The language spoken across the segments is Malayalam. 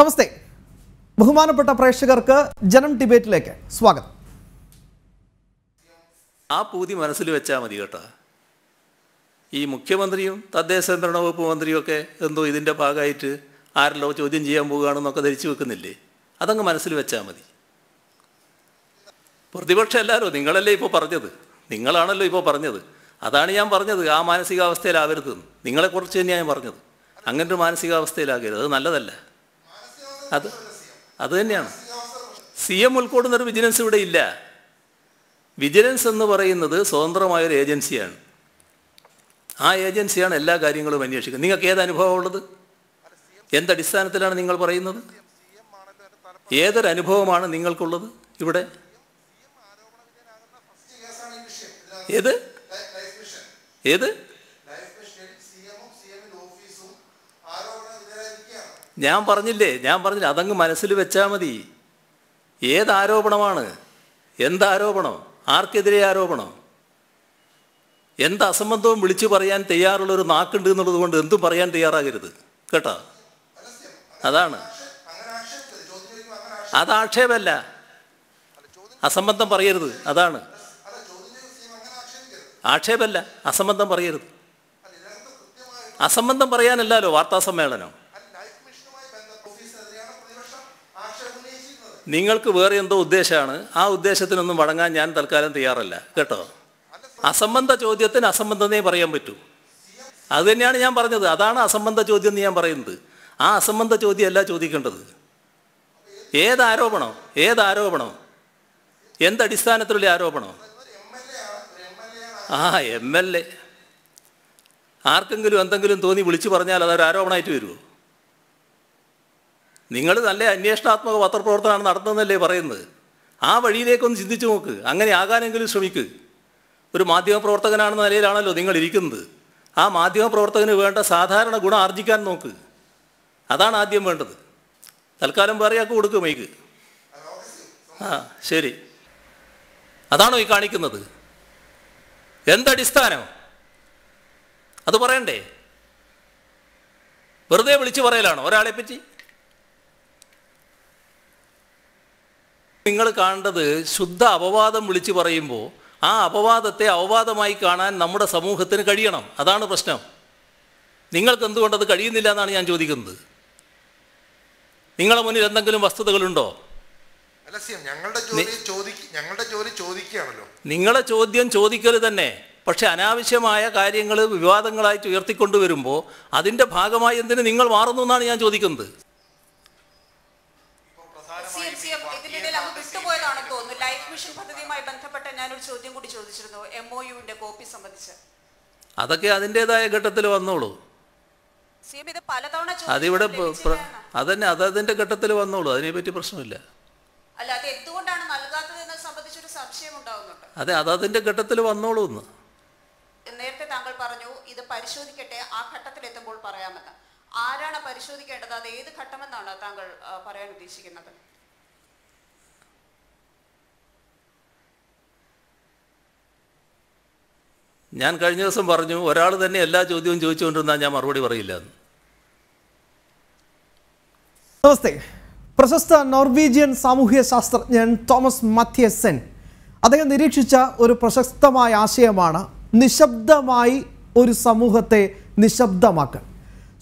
നമസ്തേ ബഹുമാനപ്പെട്ട പ്രേക്ഷകർക്ക് ജനം ഡിബേറ്റിലേക്ക് സ്വാഗതം ആ പൂതി മനസ്സിൽ വെച്ചാൽ മതി കേട്ടോ ഈ മുഖ്യമന്ത്രിയും തദ്ദേശ നിയന്ത്രണ വകുപ്പ് മന്ത്രിയും ഒക്കെ എന്തോ ഇതിൻ്റെ ഭാഗമായിട്ട് ആരെല്ലോ ചോദ്യം ചെയ്യാൻ പോവുകയാണെന്നൊക്കെ ധരിച്ചു വെക്കുന്നില്ലേ അതങ്ങ് മനസ്സിൽ വെച്ചാൽ മതി പ്രതിപക്ഷം എല്ലാവരും നിങ്ങളല്ലേ ഇപ്പോൾ പറഞ്ഞത് നിങ്ങളാണല്ലോ ഇപ്പോൾ പറഞ്ഞത് അതാണ് ഞാൻ പറഞ്ഞത് ആ മാനസികാവസ്ഥയിലാവരുത് നിങ്ങളെക്കുറിച്ച് തന്നെയാണ് ഞാൻ പറഞ്ഞത് അങ്ങനൊരു മാനസികാവസ്ഥയിലാകരുത് അത് നല്ലതല്ല അത് അത് തന്നെയാണ് സി എം ഉൾക്കൊള്ളുന്ന ഒരു വിജിലൻസ് ഇവിടെ ഇല്ല വിജിലൻസ് എന്ന് പറയുന്നത് സ്വതന്ത്രമായൊരു ഏജൻസിയാണ് ആ ഏജൻസിയാണ് എല്ലാ കാര്യങ്ങളും അന്വേഷിക്കുന്നത് നിങ്ങൾക്ക് ഏത് അനുഭവമുള്ളത് എന്തടിസ്ഥാനത്തിലാണ് നിങ്ങൾ പറയുന്നത് ഏതൊരു അനുഭവമാണ് നിങ്ങൾക്കുള്ളത് ഇവിടെ ഏത് ഏത് ഞാൻ പറഞ്ഞില്ലേ ഞാൻ പറഞ്ഞില്ല അതങ്ങ് മനസ്സിൽ വെച്ചാൽ മതി ഏതാരോപണമാണ് എന്താരോപണം ആർക്കെതിരെ ആരോപണം എന്ത് അസംബന്ധവും വിളിച്ചു പറയാൻ തയ്യാറുള്ള ഒരു നാക്കുണ്ട് എന്നുള്ളത് കൊണ്ട് എന്തും പറയാൻ തയ്യാറാകരുത് കേട്ടോ അതാണ് അത് ആക്ഷേപമല്ല അസംബന്ധം പറയരുത് അതാണ് ആക്ഷേപമല്ല അസംബന്ധം പറയരുത് അസംബന്ധം പറയാനല്ലല്ലോ വാർത്താ സമ്മേളനം നിങ്ങൾക്ക് വേറെ എന്തോ ഉദ്ദേശമാണ് ആ ഉദ്ദേശത്തിനൊന്നും വടങ്ങാൻ ഞാൻ തൽക്കാലം തയ്യാറല്ല കേട്ടോ അസംബന്ധ ചോദ്യത്തിന് അസംബന്ധതയെ പറയാൻ പറ്റൂ അത് തന്നെയാണ് ഞാൻ പറഞ്ഞത് അതാണ് അസംബന്ധ ചോദ്യം എന്ന് ഞാൻ പറയുന്നത് ആ അസംബന്ധ ചോദ്യമല്ല ചോദിക്കേണ്ടത് ഏതാരോപണം ഏതാരോപണം എന്തടിസ്ഥാനത്തിലുള്ള ആരോപണം ആ എം എൽ എ ആർക്കെങ്കിലും എന്തെങ്കിലും തോന്നി വിളിച്ചു പറഞ്ഞാൽ അതൊരു ആരോപണമായിട്ട് വരുമോ നിങ്ങൾ നല്ല അന്വേഷണാത്മക പത്രപ്രവർത്തനമാണ് നടത്തുന്നതല്ലേ പറയുന്നത് ആ വഴിയിലേക്കൊന്ന് ചിന്തിച്ചു നോക്ക് അങ്ങനെ ആകാനെങ്കിലും ശ്രമിക്ക് ഒരു മാധ്യമപ്രവർത്തകനാണെന്ന നിലയിലാണല്ലോ നിങ്ങൾ ഇരിക്കുന്നത് ആ മാധ്യമപ്രവർത്തകന് വേണ്ട സാധാരണ ഗുണം ആർജിക്കാൻ നോക്ക് അതാണ് ആദ്യം വേണ്ടത് തൽക്കാലം വേറെയാൾക്ക് കൊടുക്കുക മൈക്ക് ആ ശരി അതാണോ ഈ കാണിക്കുന്നത് എന്തടിസ്ഥാനം അത് പറയണ്ടേ വെറുതെ വിളിച്ചു പറയലാണോ ഒരാളെ പറ്റി നിങ്ങൾ കാണേണ്ടത് ശുദ്ധ അപവാദം വിളിച്ചു പറയുമ്പോൾ ആ അപവാദത്തെ അപവാദമായി കാണാൻ നമ്മുടെ സമൂഹത്തിന് കഴിയണം അതാണ് പ്രശ്നം നിങ്ങൾക്ക് എന്തുകൊണ്ടത് കഴിയുന്നില്ല എന്നാണ് ഞാൻ ചോദിക്കുന്നത് നിങ്ങളുടെ മുന്നിൽ എന്തെങ്കിലും വസ്തുതകളുണ്ടോ ഞങ്ങളുടെ ചോദിക്കുകയാണല്ലോ നിങ്ങളെ ചോദ്യം ചോദിക്കൽ തന്നെ പക്ഷെ അനാവശ്യമായ കാര്യങ്ങൾ വിവാദങ്ങളായിട്ട് ഉയർത്തിക്കൊണ്ടുവരുമ്പോൾ അതിൻ്റെ ഭാഗമായി എന്തിനു നിങ്ങൾ മാറുന്നു എന്നാണ് ഞാൻ ചോദിക്കുന്നത് ചോദ്യം കൂടി ചോദിച്ചിരുന്നു എം ഒ യുവിന്റെ കോപ്പി സംബന്ധിച്ച് അതൊക്കെ അതിൻ്റെതായ ഘട്ടത്തിൽ വന്നോളൂ അതിവിടെ അതന്നെ അത് അതിന്റെ ഘട്ടത്തിൽ വന്നോളൂ പറ്റി പ്രശ്നമില്ല അതെ അത് അതിന്റെ ഘട്ടത്തിൽ വന്നോളൂ എന്ന് നേരത്തെ താങ്കൾ പറഞ്ഞു ഇത് പരിശോധിക്കട്ടെ ആ ഘട്ടത്തിൽ എത്തുമ്പോൾ പറയാമെന്ന് ആരാണ് പരിശോധിക്കേണ്ടത് അത് ഏത് ഘട്ടമെന്നാണ് താങ്കൾ പറയാൻ ഉദ്ദേശിക്കുന്നത് ഞാൻ കഴിഞ്ഞ ദിവസം പറഞ്ഞു ഒരാൾ തന്നെ എല്ലാ ചോദ്യവും ചോദിച്ചുകൊണ്ടിരുന്നാൽ ഞാൻ മറുപടി പറയില്ല നമസ്തേ പ്രശസ്ത നോർവീജിയൻ സാമൂഹ്യ ശാസ്ത്രജ്ഞൻ തോമസ് മാത്യസൻ അദ്ദേഹം നിരീക്ഷിച്ച ഒരു പ്രശസ്തമായ ആശയമാണ് നിശബ്ദമായി ഒരു സമൂഹത്തെ നിശബ്ദമാക്കൽ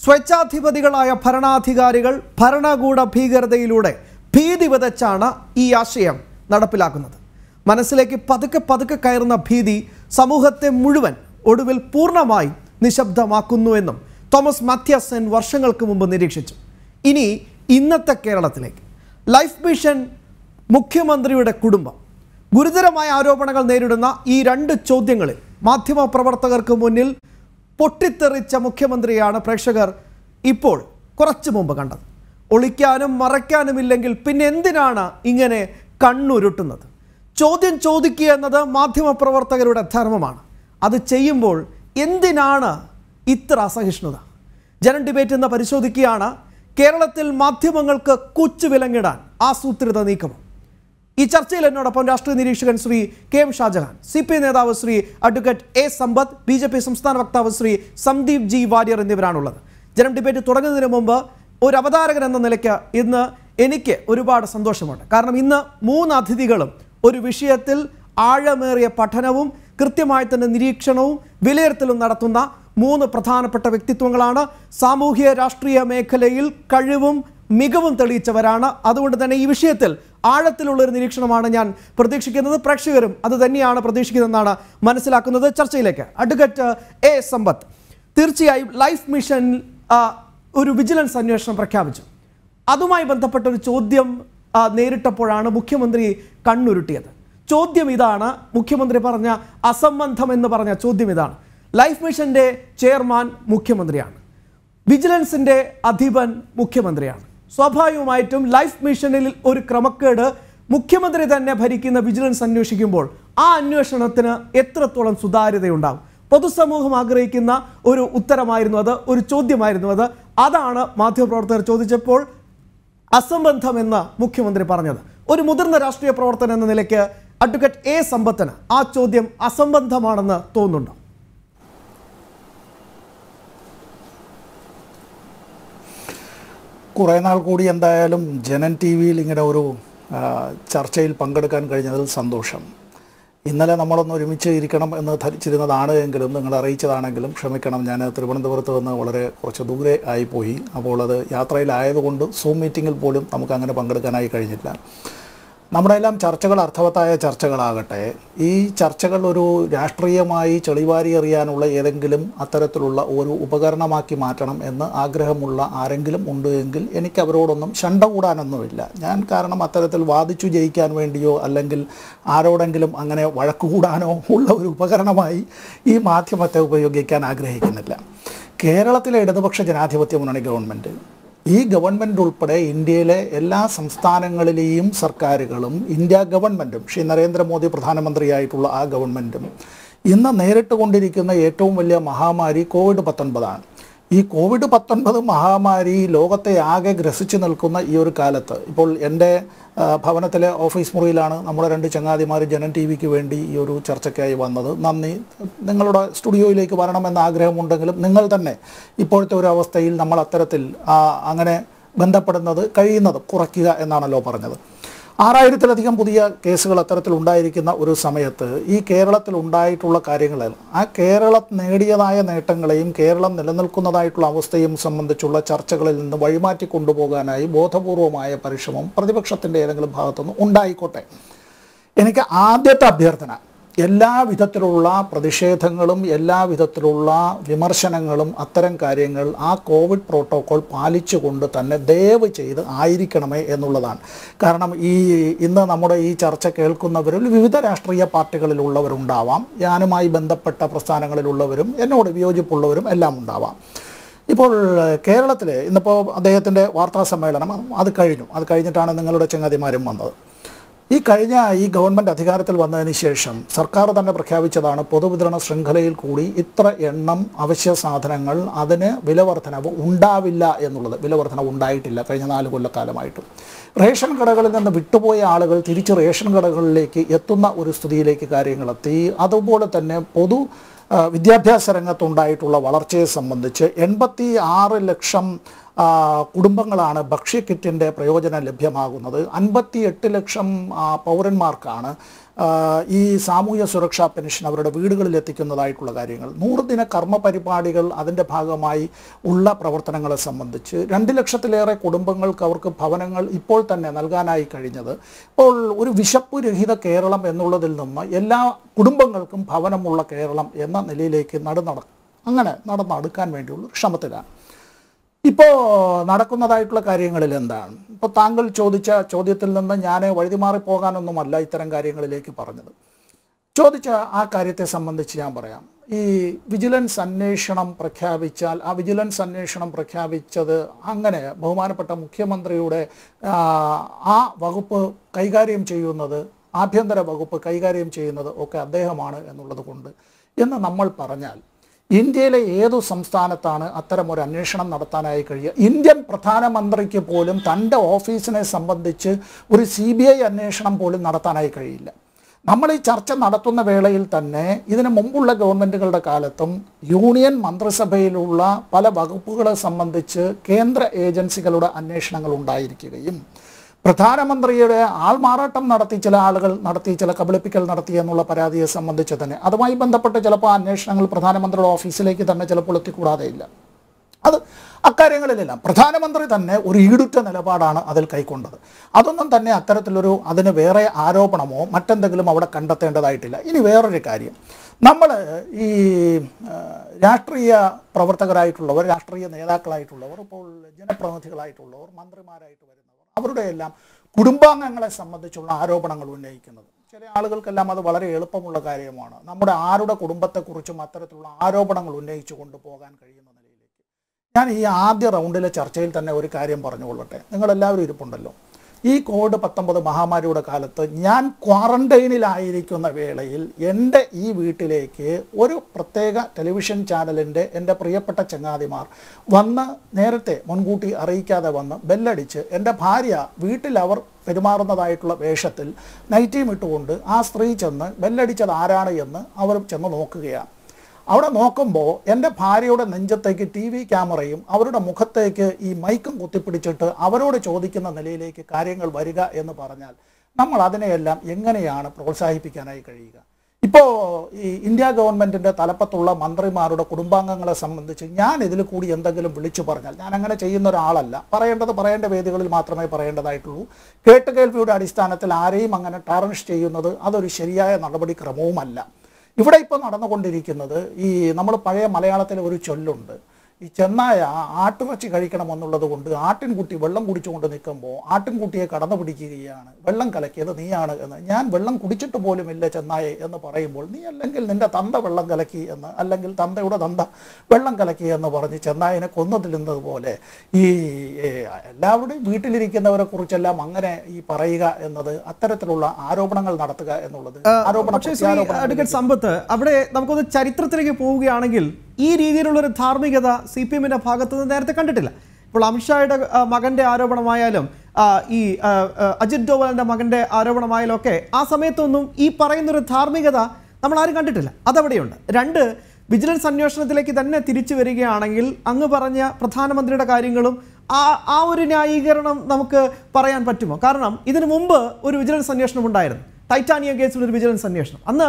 സ്വേച്ഛാധിപതികളായ ഭരണാധികാരികൾ ഭരണകൂട ഭീകരതയിലൂടെ ഭീതി വിതച്ചാണ് ഈ ആശയം നടപ്പിലാക്കുന്നത് മനസ്സിലേക്ക് പതുക്കെ പതുക്കെ കയറുന്ന ഭീതി സമൂഹത്തെ മുഴുവൻ ഒടുവിൽ പൂർണ്ണമായി നിശബ്ദമാക്കുന്നുവെന്നും തോമസ് മാത്യാസൻ വർഷങ്ങൾക്ക് മുമ്പ് നിരീക്ഷിച്ചു ഇനി ഇന്നത്തെ കേരളത്തിലേക്ക് ലൈഫ് മിഷൻ മുഖ്യമന്ത്രിയുടെ കുടുംബം ഗുരുതരമായ ആരോപണങ്ങൾ നേരിടുന്ന ഈ രണ്ട് ചോദ്യങ്ങളിൽ മാധ്യമപ്രവർത്തകർക്ക് മുന്നിൽ പൊട്ടിത്തെറിച്ച മുഖ്യമന്ത്രിയാണ് പ്രേക്ഷകർ ഇപ്പോൾ കുറച്ചു മുമ്പ് കണ്ടത് ഒളിക്കാനും മറയ്ക്കാനുമില്ലെങ്കിൽ പിന്നെ എന്തിനാണ് ഇങ്ങനെ കണ്ണുരുട്ടുന്നത് ചോദ്യം ചോദിക്കുക എന്നത് മാധ്യമപ്രവർത്തകരുടെ ധർമ്മമാണ് അത് ചെയ്യുമ്പോൾ എന്തിനാണ് ഇത്ര അസഹിഷ്ണുത ജനം ഡിബേറ്റ് എന്ന് പരിശോധിക്കുകയാണ് കേരളത്തിൽ മാധ്യമങ്ങൾക്ക് കൊച്ചു വിലങ്ങിടാൻ ആസൂത്രിത നീക്കമോ ഈ ചർച്ചയിൽ എന്നോടൊപ്പം രാഷ്ട്രീയ നിരീക്ഷകൻ Shri K M Shajahan C P നേതാവ് Shri advocate A Sampath B J P സംസ്ഥാന വക്താവ് ശ്രീ സന്ദീപ് ജി വാര്യർ എന്നിവരാണുള്ളത് ജനം ഡിബേറ്റ് തുടങ്ങുന്നതിന് മുമ്പ് ഒരു അവതാരകൻ എന്ന നിലയ്ക്ക് ഇന്ന് എനിക്ക് ഒരുപാട് സന്തോഷമുണ്ട് കാരണം ഇന്ന് മൂന്ന് അതിഥികളും ഒരു വിഷയത്തിൽ ആഴമേറിയ പഠനവും കൃത്യമായി തന്നെ നിരീക്ഷണവും വിലയിരുത്തലും നടത്തുന്ന മൂന്ന് പ്രധാനപ്പെട്ട വ്യക്തിത്വങ്ങളാണ് സാമൂഹ്യ രാഷ്ട്രീയ മേഖലയിൽ കഴിവും മികവും തെളിയിച്ചവരാണ് അതുകൊണ്ട് തന്നെ ഈ വിഷയത്തിൽ ആഴത്തിലുള്ള ഒരു നിരീക്ഷണമാണ് ഞാൻ പ്രതീക്ഷിക്കുന്നത് പ്രേക്ഷകരും അത് തന്നെയാണ് പ്രതീക്ഷിക്കുന്നതെന്നാണ് മനസ്സിലാക്കുന്നത് ചർച്ചയിലേക്ക് അഡ്വക്കറ്റ് എ സമ്പത്ത് തീർച്ചയായും ലൈഫ് മിഷൻ ഒരു വിജിലൻസ് അന്വേഷണം പ്രഖ്യാപിച്ചു അതുമായി ബന്ധപ്പെട്ട ഒരു ചോദ്യം നേരിട്ടപ്പോഴാണ് മുഖ്യമന്ത്രി കണ്ണുരുട്ടിയത് ചോദ്യം ഇതാണ് മുഖ്യമന്ത്രി പറഞ്ഞ അസംബന്ധം എന്ന് പറഞ്ഞ ചോദ്യം ഇതാണ് ലൈഫ് മിഷന്റെ ചെയർമാൻ മുഖ്യമന്ത്രിയാണ് വിജിലൻസിന്റെ അധിപൻ മുഖ്യമന്ത്രിയാണ് സ്വാഭാവികമായിട്ടും ലൈഫ് മിഷനിൽ ഒരു ക്രമക്കേട് മുഖ്യമന്ത്രി തന്നെ ഭരിക്കുന്ന വിജിലൻസ് അന്വേഷിക്കുമ്പോൾ ആ അന്വേഷണത്തിന് എത്രത്തോളം സുതാര്യതയുണ്ടാകും പൊതുസമൂഹം ആഗ്രഹിക്കുന്ന ഒരു ഉത്തരമായിരുന്നു അത് ഒരു ചോദ്യമായിരുന്നു അത് അതാണ് മാധ്യമപ്രവർത്തകർ ചോദിച്ചപ്പോൾ അസംബന്ധം എന്ന് മുഖ്യമന്ത്രി പറഞ്ഞത് ഒരു മുതിർന്ന രാഷ്ട്രീയ പ്രവർത്തനം എന്ന നിലയ്ക്ക് അഡ്വക്കേറ്റ് എ സമ്പത്തിന് ആ ചോദ്യം അസംബന്ധമാണെന്ന് തോന്നുന്നുണ്ടോ കുറേ നാൾ കൂടി എന്തായാലും ജനൻ ടി വിയിൽ ഇങ്ങനെ ഒരു ചർച്ചയിൽ പങ്കെടുക്കാൻ കഴിഞ്ഞതിൽ സന്തോഷം ഇന്നലെ നമ്മളൊന്ന് ഒരുമിച്ച് ഇരിക്കണം എന്ന് ധരിച്ചിരുന്നതാണ് എങ്കിലും നിങ്ങൾ അറിയിച്ചതാണെങ്കിലും ക്ഷമിക്കണം ഞാൻ തിരുവനന്തപുരത്ത് നിന്ന് വളരെ കുറച്ച് ദൂരെ ആയിപ്പോയി അപ്പോൾ അത് യാത്രയിലായതുകൊണ്ട് സൂം മീറ്റിങ്ങിൽ പോലും നമുക്ക് അങ്ങനെ പങ്കെടുക്കാനായി കഴിഞ്ഞില്ല നമ്മുടെ എല്ലാം ചർച്ചകൾ അർത്ഥവത്തായ ചർച്ചകളാകട്ടെ ഈ ചർച്ചകൾ ഒരു രാഷ്ട്രീയമായി ചെളിവാരി എറിയാനുള്ള ഏതെങ്കിലും അത്തരത്തിലുള്ള ഒരു ഉപകരണമാക്കി മാറ്റണം എന്ന് ആഗ്രഹമുള്ള ആരെങ്കിലും ഉണ്ട് എങ്കിൽ എനിക്ക് അവരോടൊന്നും ശണ്ട കൂടാനൊന്നുമില്ല ഞാൻ കാരണം അത്തരത്തിൽ വാദിച്ചു ജയിക്കാൻ വേണ്ടിയോ അല്ലെങ്കിൽ ആരോടെങ്കിലും അങ്ങനെ വഴക്കുകൂടാനോ ഉള്ള ഒരു ഉപകരണമായി ഈ മാധ്യമത്തെ ഉപയോഗിക്കാൻ ആഗ്രഹിക്കുന്നില്ല കേരളത്തിലെ ഇടതുപക്ഷ ജനാധിപത്യ മുന്നണി ഗവൺമെൻറ് ഈ ഗവൺമെൻറ് ഉൾപ്പെടെ ഇന്ത്യയിലെ എല്ലാ സംസ്ഥാനങ്ങളിലെയും സർക്കാരുകളും ഇന്ത്യ ഗവൺമെൻറ്റും ശ്രീ നരേന്ദ്രമോദി പ്രധാനമന്ത്രിയായിട്ടുള്ള ആ ഗവൺമെൻറ്റും ഇന്ന് നേരിട്ട് കൊണ്ടിരിക്കുന്ന ഏറ്റവും വലിയ മഹാമാരി കോവിഡ് പത്തൊൻപതാണ് ഈ കോവിഡ് പത്തൊൻപത് മഹാമാരി ലോകത്തെ ആകെ ഗ്രസിച്ചു നിൽക്കുന്ന ഈ ഒരു കാലത്ത് ഇപ്പോൾ എൻ്റെ ഭവനത്തിലെ ഓഫീസ് മുറിയിലാണ് നമ്മുടെ രണ്ട് ചങ്ങാതിമാർ ജനൻ ടി വിക്ക് വേണ്ടി ഈ ഒരു ചർച്ചയ്ക്കായി വന്നത് നന്ദി നിങ്ങളുടെ സ്റ്റുഡിയോയിലേക്ക് വരണമെന്ന ആഗ്രഹമുണ്ടെങ്കിലും നിങ്ങൾ തന്നെ ഇപ്പോഴത്തെ ഒരു അവസ്ഥയിൽ നമ്മൾ അത്തരത്തിൽ അങ്ങനെ ബന്ധപ്പെടുന്നത് കഴിയുന്നത് കുറയ്ക്കുക എന്നാണല്ലോ പറഞ്ഞത് ആറായിരത്തിലധികം പുതിയ കേസുകൾ അത്തരത്തിൽ ഉണ്ടായിരിക്കുന്ന ഒരു സമയത്ത് ഈ കേരളത്തിൽ ഉണ്ടായിട്ടുള്ള കാര്യങ്ങളിൽ ആ കേരളം നേടിയതായ നേട്ടങ്ങളെയും കേരളം നിലനിൽക്കുന്നതായിട്ടുള്ള അവസ്ഥയും സംബന്ധിച്ചുള്ള ചർച്ചകളിൽ നിന്ന് വഴിമാറ്റി കൊണ്ടുപോകാനായി ബോധപൂർവമായ പരിശ്രമം പ്രതിപക്ഷത്തിൻ്റെ ഏതെങ്കിലും ഭാഗത്തുനിന്ന് ഉണ്ടായിക്കോട്ടെ എനിക്ക് ആദ്യത്തെ അഭ്യർത്ഥന എല്ലാ വിധത്തിലുള്ള പ്രതിഷേധങ്ങളും എല്ലാ വിധത്തിലുള്ള വിമർശനങ്ങളും അത്തരം കാര്യങ്ങൾ ആ കോവിഡ് പ്രോട്ടോകോൾ പാലിച്ചുകൊണ്ട് തന്നെ ദയവ് ചെയ്ത് ആയിരിക്കണമേ എന്നുള്ളതാണ് കാരണം ഈ ഇന്ന് നമ്മുടെ ഈ ചർച്ച കേൾക്കുന്നവരിൽ വിവിധ രാഷ്ട്രീയ പാർട്ടികളിലുള്ളവരുണ്ടാവാം ഞാനുമായി ബന്ധപ്പെട്ട പ്രസ്ഥാനങ്ങളിലുള്ളവരും എന്നോട് വിയോജിപ്പുള്ളവരും എല്ലാം ഉണ്ടാവാം ഇപ്പോൾ കേരളത്തിലെ ഇന്നിപ്പോൾ അദ്ദേഹത്തിൻ്റെ വാർത്താ സമ്മേളനം അത് കഴിഞ്ഞു അത് കഴിഞ്ഞിട്ടാണ് നിങ്ങളുടെ ചങ്ങാതിമാരും വന്നത് ഈ കഴിഞ്ഞ ഈ ഗവൺമെൻറ് അധികാരത്തിൽ വന്നതിന് ശേഷം സർക്കാർ തന്നെ പ്രഖ്യാപിച്ചതാണ് പൊതുവിതരണ ശൃംഖലയിൽ കൂടി ഇത്ര എണ്ണം അവശ്യ സാധനങ്ങൾ അതിന് വിലവർധനവ് ഉണ്ടാവില്ല എന്നുള്ളത് വിലവർധനവ് ഉണ്ടായിട്ടില്ല കഴിഞ്ഞ നാല് കൊല്ലക്കാലമായിട്ടും റേഷൻ കടകളിൽ നിന്ന് വിട്ടുപോയ ആളുകൾ തിരിച്ച് റേഷൻ കടകളിലേക്ക് എത്തുന്ന ഒരു സ്ഥിതിയിലേക്ക് കാര്യങ്ങളെത്തി അതുപോലെ തന്നെ പൊതു വിദ്യാഭ്യാസ രംഗത്തുണ്ടായിട്ടുള്ള വളർച്ചയെ സംബന്ധിച്ച് എൺപത്തി ആറ് ലക്ഷം കുടുംബങ്ങളാണ് ഭക്ഷ്യക്കിറ്റിൻ്റെ പ്രയോജനം ലഭ്യമാകുന്നത് എട്ട് ലക്ഷം പൗരന്മാർക്കാണ് ഈ സാമൂഹ്യ സുരക്ഷാ പെൻഷൻ അവരുടെ വീടുകളിൽ എത്തിക്കുന്നതായിട്ടുള്ള കാര്യങ്ങൾ നൂറുദിന കർമ്മ പരിപാടികൾ അതിൻ്റെ ഭാഗമായി ഉള്ള പ്രവർത്തനങ്ങളെ സംബന്ധിച്ച് രണ്ട് ലക്ഷത്തിലേറെ കുടുംബങ്ങൾക്ക് അവർക്ക് ഭവനങ്ങൾ ഇപ്പോൾ തന്നെ നൽകാനായി കഴിഞ്ഞത് ഇപ്പോൾ ഒരു വിശപ്പ് രഹിത കേരളം എന്നുള്ളതിൽ നിന്ന് എല്ലാ കുടുംബങ്ങൾക്കും ഭവനമുള്ള കേരളം എന്ന നിലയിലേക്ക് നടന്നട അങ്ങനെ നടന്നടുക്കാൻ വേണ്ടിയുള്ള ക്ഷമത്തിലാണ് ഇപ്പോൾ നടക്കുന്നതായിട്ടുള്ള കാര്യങ്ങളിൽ എന്താണ് ഇപ്പോൾ താങ്കൾ ചോദിച്ച ചോദ്യത്തിൽ നിന്ന് ഞാൻ വഴിതിമാറി പോകാനൊന്നുമല്ല ഇത്തരം കാര്യങ്ങളിലേക്ക് പറഞ്ഞത് ചോദിച്ച ആ കാര്യത്തെ സംബന്ധിച്ച് ഞാൻ പറയാം ഈ വിജിലൻസ് അന്വേഷണം പ്രഖ്യാപിച്ചാൽ ആ വിജിലൻസ് അന്വേഷണം പ്രഖ്യാപിച്ചത് അങ്ങനെ ബഹുമാനപ്പെട്ട മുഖ്യമന്ത്രിയുടെ ആ വകുപ്പ് കൈകാര്യം ചെയ്യുന്നത് ആഭ്യന്തര വകുപ്പ് കൈകാര്യം ചെയ്യുന്നത് ഒക്കെ അദ്ദേഹമാണ് എന്നുള്ളത് കൊണ്ട് എന്ന് നമ്മൾ പറഞ്ഞാൽ ഇന്ത്യയിലെ ഏതു സംസ്ഥാനത്താണ് അത്തരം ഒരു അന്വേഷണം നടത്താനായി കഴിയുക ഇന്ത്യൻ പ്രധാനമന്ത്രിക്ക് പോലും തൻ്റെ ഓഫീസിനെ സംബന്ധിച്ച് ഒരു സി ബി ഐ അന്വേഷണം പോലും നടത്താനായി കഴിയില്ല നമ്മൾ ഈ ചർച്ച നടത്തുന്ന വേളയിൽ തന്നെ ഇതിനു മുമ്പുള്ള ഗവൺമെൻറ്റുകളുടെ കാലത്തും യൂണിയൻ മന്ത്രിസഭയിലുള്ള പല വകുപ്പുകളെ സംബന്ധിച്ച് കേന്ദ്ര ഏജൻസികളുടെ അന്വേഷണങ്ങൾ ഉണ്ടായിരിക്കുകയും പ്രധാനമന്ത്രിയുടെ ആൾമാറാട്ടം നടത്തി ചില ആളുകൾ നടത്തി ചില കബളിപ്പിക്കൽ നടത്തി എന്നുള്ള പരാതിയെ സംബന്ധിച്ച് തന്നെ അതുമായി ബന്ധപ്പെട്ട് ചിലപ്പോൾ അന്വേഷണങ്ങൾ പ്രധാനമന്ത്രിയുടെ ഓഫീസിലേക്ക് തന്നെ ചിലപ്പോൾ എത്തിക്കൂടാതെ ഇല്ല അത് അക്കാര്യങ്ങളിലെല്ലാം പ്രധാനമന്ത്രി തന്നെ ഒരു ഈടുറ്റ നിലപാടാണ് അതിൽ കൈക്കൊണ്ടത് അതൊന്നും തന്നെ അത്തരത്തിലൊരു അതിന് വേറെ ആരോപണമോ മറ്റെന്തെങ്കിലും അവിടെ കണ്ടെത്തേണ്ടതായിട്ടില്ല ഇനി വേറൊരു കാര്യം നമ്മൾ ഈ രാഷ്ട്രീയ പ്രവർത്തകരായിട്ടുള്ളവർ രാഷ്ട്രീയ നേതാക്കളായിട്ടുള്ളവർ ഇപ്പോൾ ജനപ്രതിനിധികളായിട്ടുള്ളവർ മന്ത്രിമാരായിട്ട് വരുന്നത് അവരുടെ എല്ലാം കുടുംബാംഗങ്ങളെ സംബന്ധിച്ചുള്ള ആരോപണങ്ങൾ ഉന്നയിക്കുന്നത് ചില ആളുകൾക്കെല്ലാം അത് വളരെ എളുപ്പമുള്ള കാര്യമാണ് നമ്മുടെ ആരുടെ കുടുംബത്തെക്കുറിച്ചും അത്തരത്തിലുള്ള ആരോപണങ്ങൾ ഉന്നയിച്ചു കൊണ്ടുപോകാൻ കഴിയുന്ന നിലയിലേക്ക് ഞാൻ ഈ ആദ്യ റൗണ്ടിലെ ചർച്ചയിൽ തന്നെ ഒരു കാര്യം പറഞ്ഞുകൊള്ളട്ടെ നിങ്ങളെല്ലാവരും ഇരിപ്പുണ്ടല്ലോ ഈ കോവിഡ് പത്തൊമ്പത് മഹാമാരിയുടെ കാലത്ത് ഞാൻ ക്വാറൻറ്റൈനിലായിരിക്കുന്ന വേളയിൽ എൻ്റെ ഈ വീട്ടിലേക്ക് ഒരു പ്രത്യേക ടെലിവിഷൻ ചാനലിൻ്റെ എൻ്റെ പ്രിയപ്പെട്ട ചങ്ങാതിമാർ വന്ന് നേരത്തെ മുൻകൂട്ടി അറിയിക്കാതെ വന്ന് ബെല്ലടിച്ച് എൻ്റെ ഭാര്യ വീട്ടിലവർ പെരുമാറുന്നതായിട്ടുള്ള വേഷത്തിൽ നൈറ്റിയും ഇട്ടുകൊണ്ട് ആ സ്ത്രീ ചെന്ന് ബെല്ലടിച്ചത് ആരാണ് എന്ന് അവർ ചെന്ന് നോക്കുകയാണ് അവിടെ നോക്കുമ്പോൾ എൻ്റെ ഭാര്യയുടെ നെഞ്ചത്തേക്ക് ടി വി ക്യാമറയും അവരുടെ മുഖത്തേക്ക് ഈ മൈക്കും കുത്തിപ്പിടിച്ചിട്ട് അവരോട് ചോദിക്കുന്ന നിലയിലേക്ക് കാര്യങ്ങൾ വരിക എന്ന് പറഞ്ഞാൽ നമ്മൾ അതിനെയെല്ലാം എങ്ങനെയാണ് പ്രോത്സാഹിപ്പിക്കാനായി കഴിയുക ഇപ്പോൾ ഈ ഇന്ത്യ ഗവൺമെൻറ്റിൻ്റെ തലപ്പത്തുള്ള മന്ത്രിമാരുടെ കുടുംബാംഗങ്ങളെ സംബന്ധിച്ച് ഞാൻ ഇതിൽ കൂടി എന്തെങ്കിലും വിളിച്ചു പറഞ്ഞാൽ ഞാൻ അങ്ങനെ ചെയ്യുന്ന ഒരാളല്ല പറയേണ്ടത് പറയേണ്ട വേദികളിൽ മാത്രമേ പറയേണ്ടതായിട്ടുള്ളൂ കേട്ടുകേൾവിയുടെ അടിസ്ഥാനത്തിൽ ആരെയും അങ്ങനെ ടാർണിഷ് ചെയ്യുന്നത് അതൊരു ശരിയായ നടപടിക്രമവുമല്ല ഇവിടെ ഇപ്പോൾ നടന്നുകൊണ്ടിരിക്കുന്നത് ഈ നമ്മൾ പഴയ മലയാളത്തിലെ ഒരു ചൊല്ലുണ്ട് ഈ ചെന്നായ ആട്ടിറച്ചി കഴിക്കണമെന്നുള്ളത് കൊണ്ട് ആട്ടിൻകുട്ടി വെള്ളം കുടിച്ചുകൊണ്ട് നിൽക്കുമ്പോൾ ആട്ടിൻകുട്ടിയെ കടന്നു പിടിക്കുകയാണ് വെള്ളം കലക്കിയത് നീയാണ് എന്ന് ഞാൻ വെള്ളം കുടിച്ചിട്ട് പോലും ഇല്ല ചെന്നായ എന്ന് പറയുമ്പോൾ നീ അല്ലെങ്കിൽ നിന്റെ തന്ത വെള്ളം കലക്കി എന്ന് അല്ലെങ്കിൽ തന്തയുടെ തന്ത വെള്ളം കലക്കി എന്ന് പറഞ്ഞ് ചെന്നായനെ കൊന്നതിലുന്നത് പോലെ ഈ എല്ലാവരുടെയും വീട്ടിലിരിക്കുന്നവരെ കുറിച്ചെല്ലാം അങ്ങനെ ഈ പറയുക എന്നത് അത്തരത്തിലുള്ള ആരോപണങ്ങൾ നടത്തുക എന്നുള്ളത് ആരോപണം സമ്പത്ത് അവിടെ നമുക്കൊന്ന് ചരിത്രത്തിലേക്ക് പോവുകയാണെങ്കിൽ ഈ രീതിയിലുള്ളൊരു ധാർമ്മികത സി പി എമ്മിൻ്റെ ഭാഗത്തു നിന്ന് നേരത്തെ കണ്ടിട്ടില്ല ഇപ്പോൾ അമിത്ഷായുടെ മകൻ്റെ ആരോപണമായാലും ഈ അജിത് ഡോവലിൻ്റെ മകൻ്റെ ആരോപണമായാലും ഒക്കെ ആ സമയത്തൊന്നും ഈ പറയുന്നൊരു ധാർമ്മികത നമ്മൾ ആരും കണ്ടിട്ടില്ല അതവിടെയുണ്ട് രണ്ട് വിജിലൻസ് അന്വേഷണത്തിലേക്ക് തന്നെ തിരിച്ചു വരികയാണെങ്കിൽ അങ്ങ് പറഞ്ഞ പ്രധാനമന്ത്രിയുടെ കാര്യങ്ങളും ആ ആ ഒരു ന്യായീകരണം നമുക്ക് പറയാൻ പറ്റുമോ കാരണം ഇതിനു മുമ്പ് ഒരു വിജിലൻസ് അന്വേഷണം ഉണ്ടായിരുന്നു ടൈറ്റാനിയ കേസിൽ ഒരു വിജിലൻസ് അന്വേഷണം അന്ന്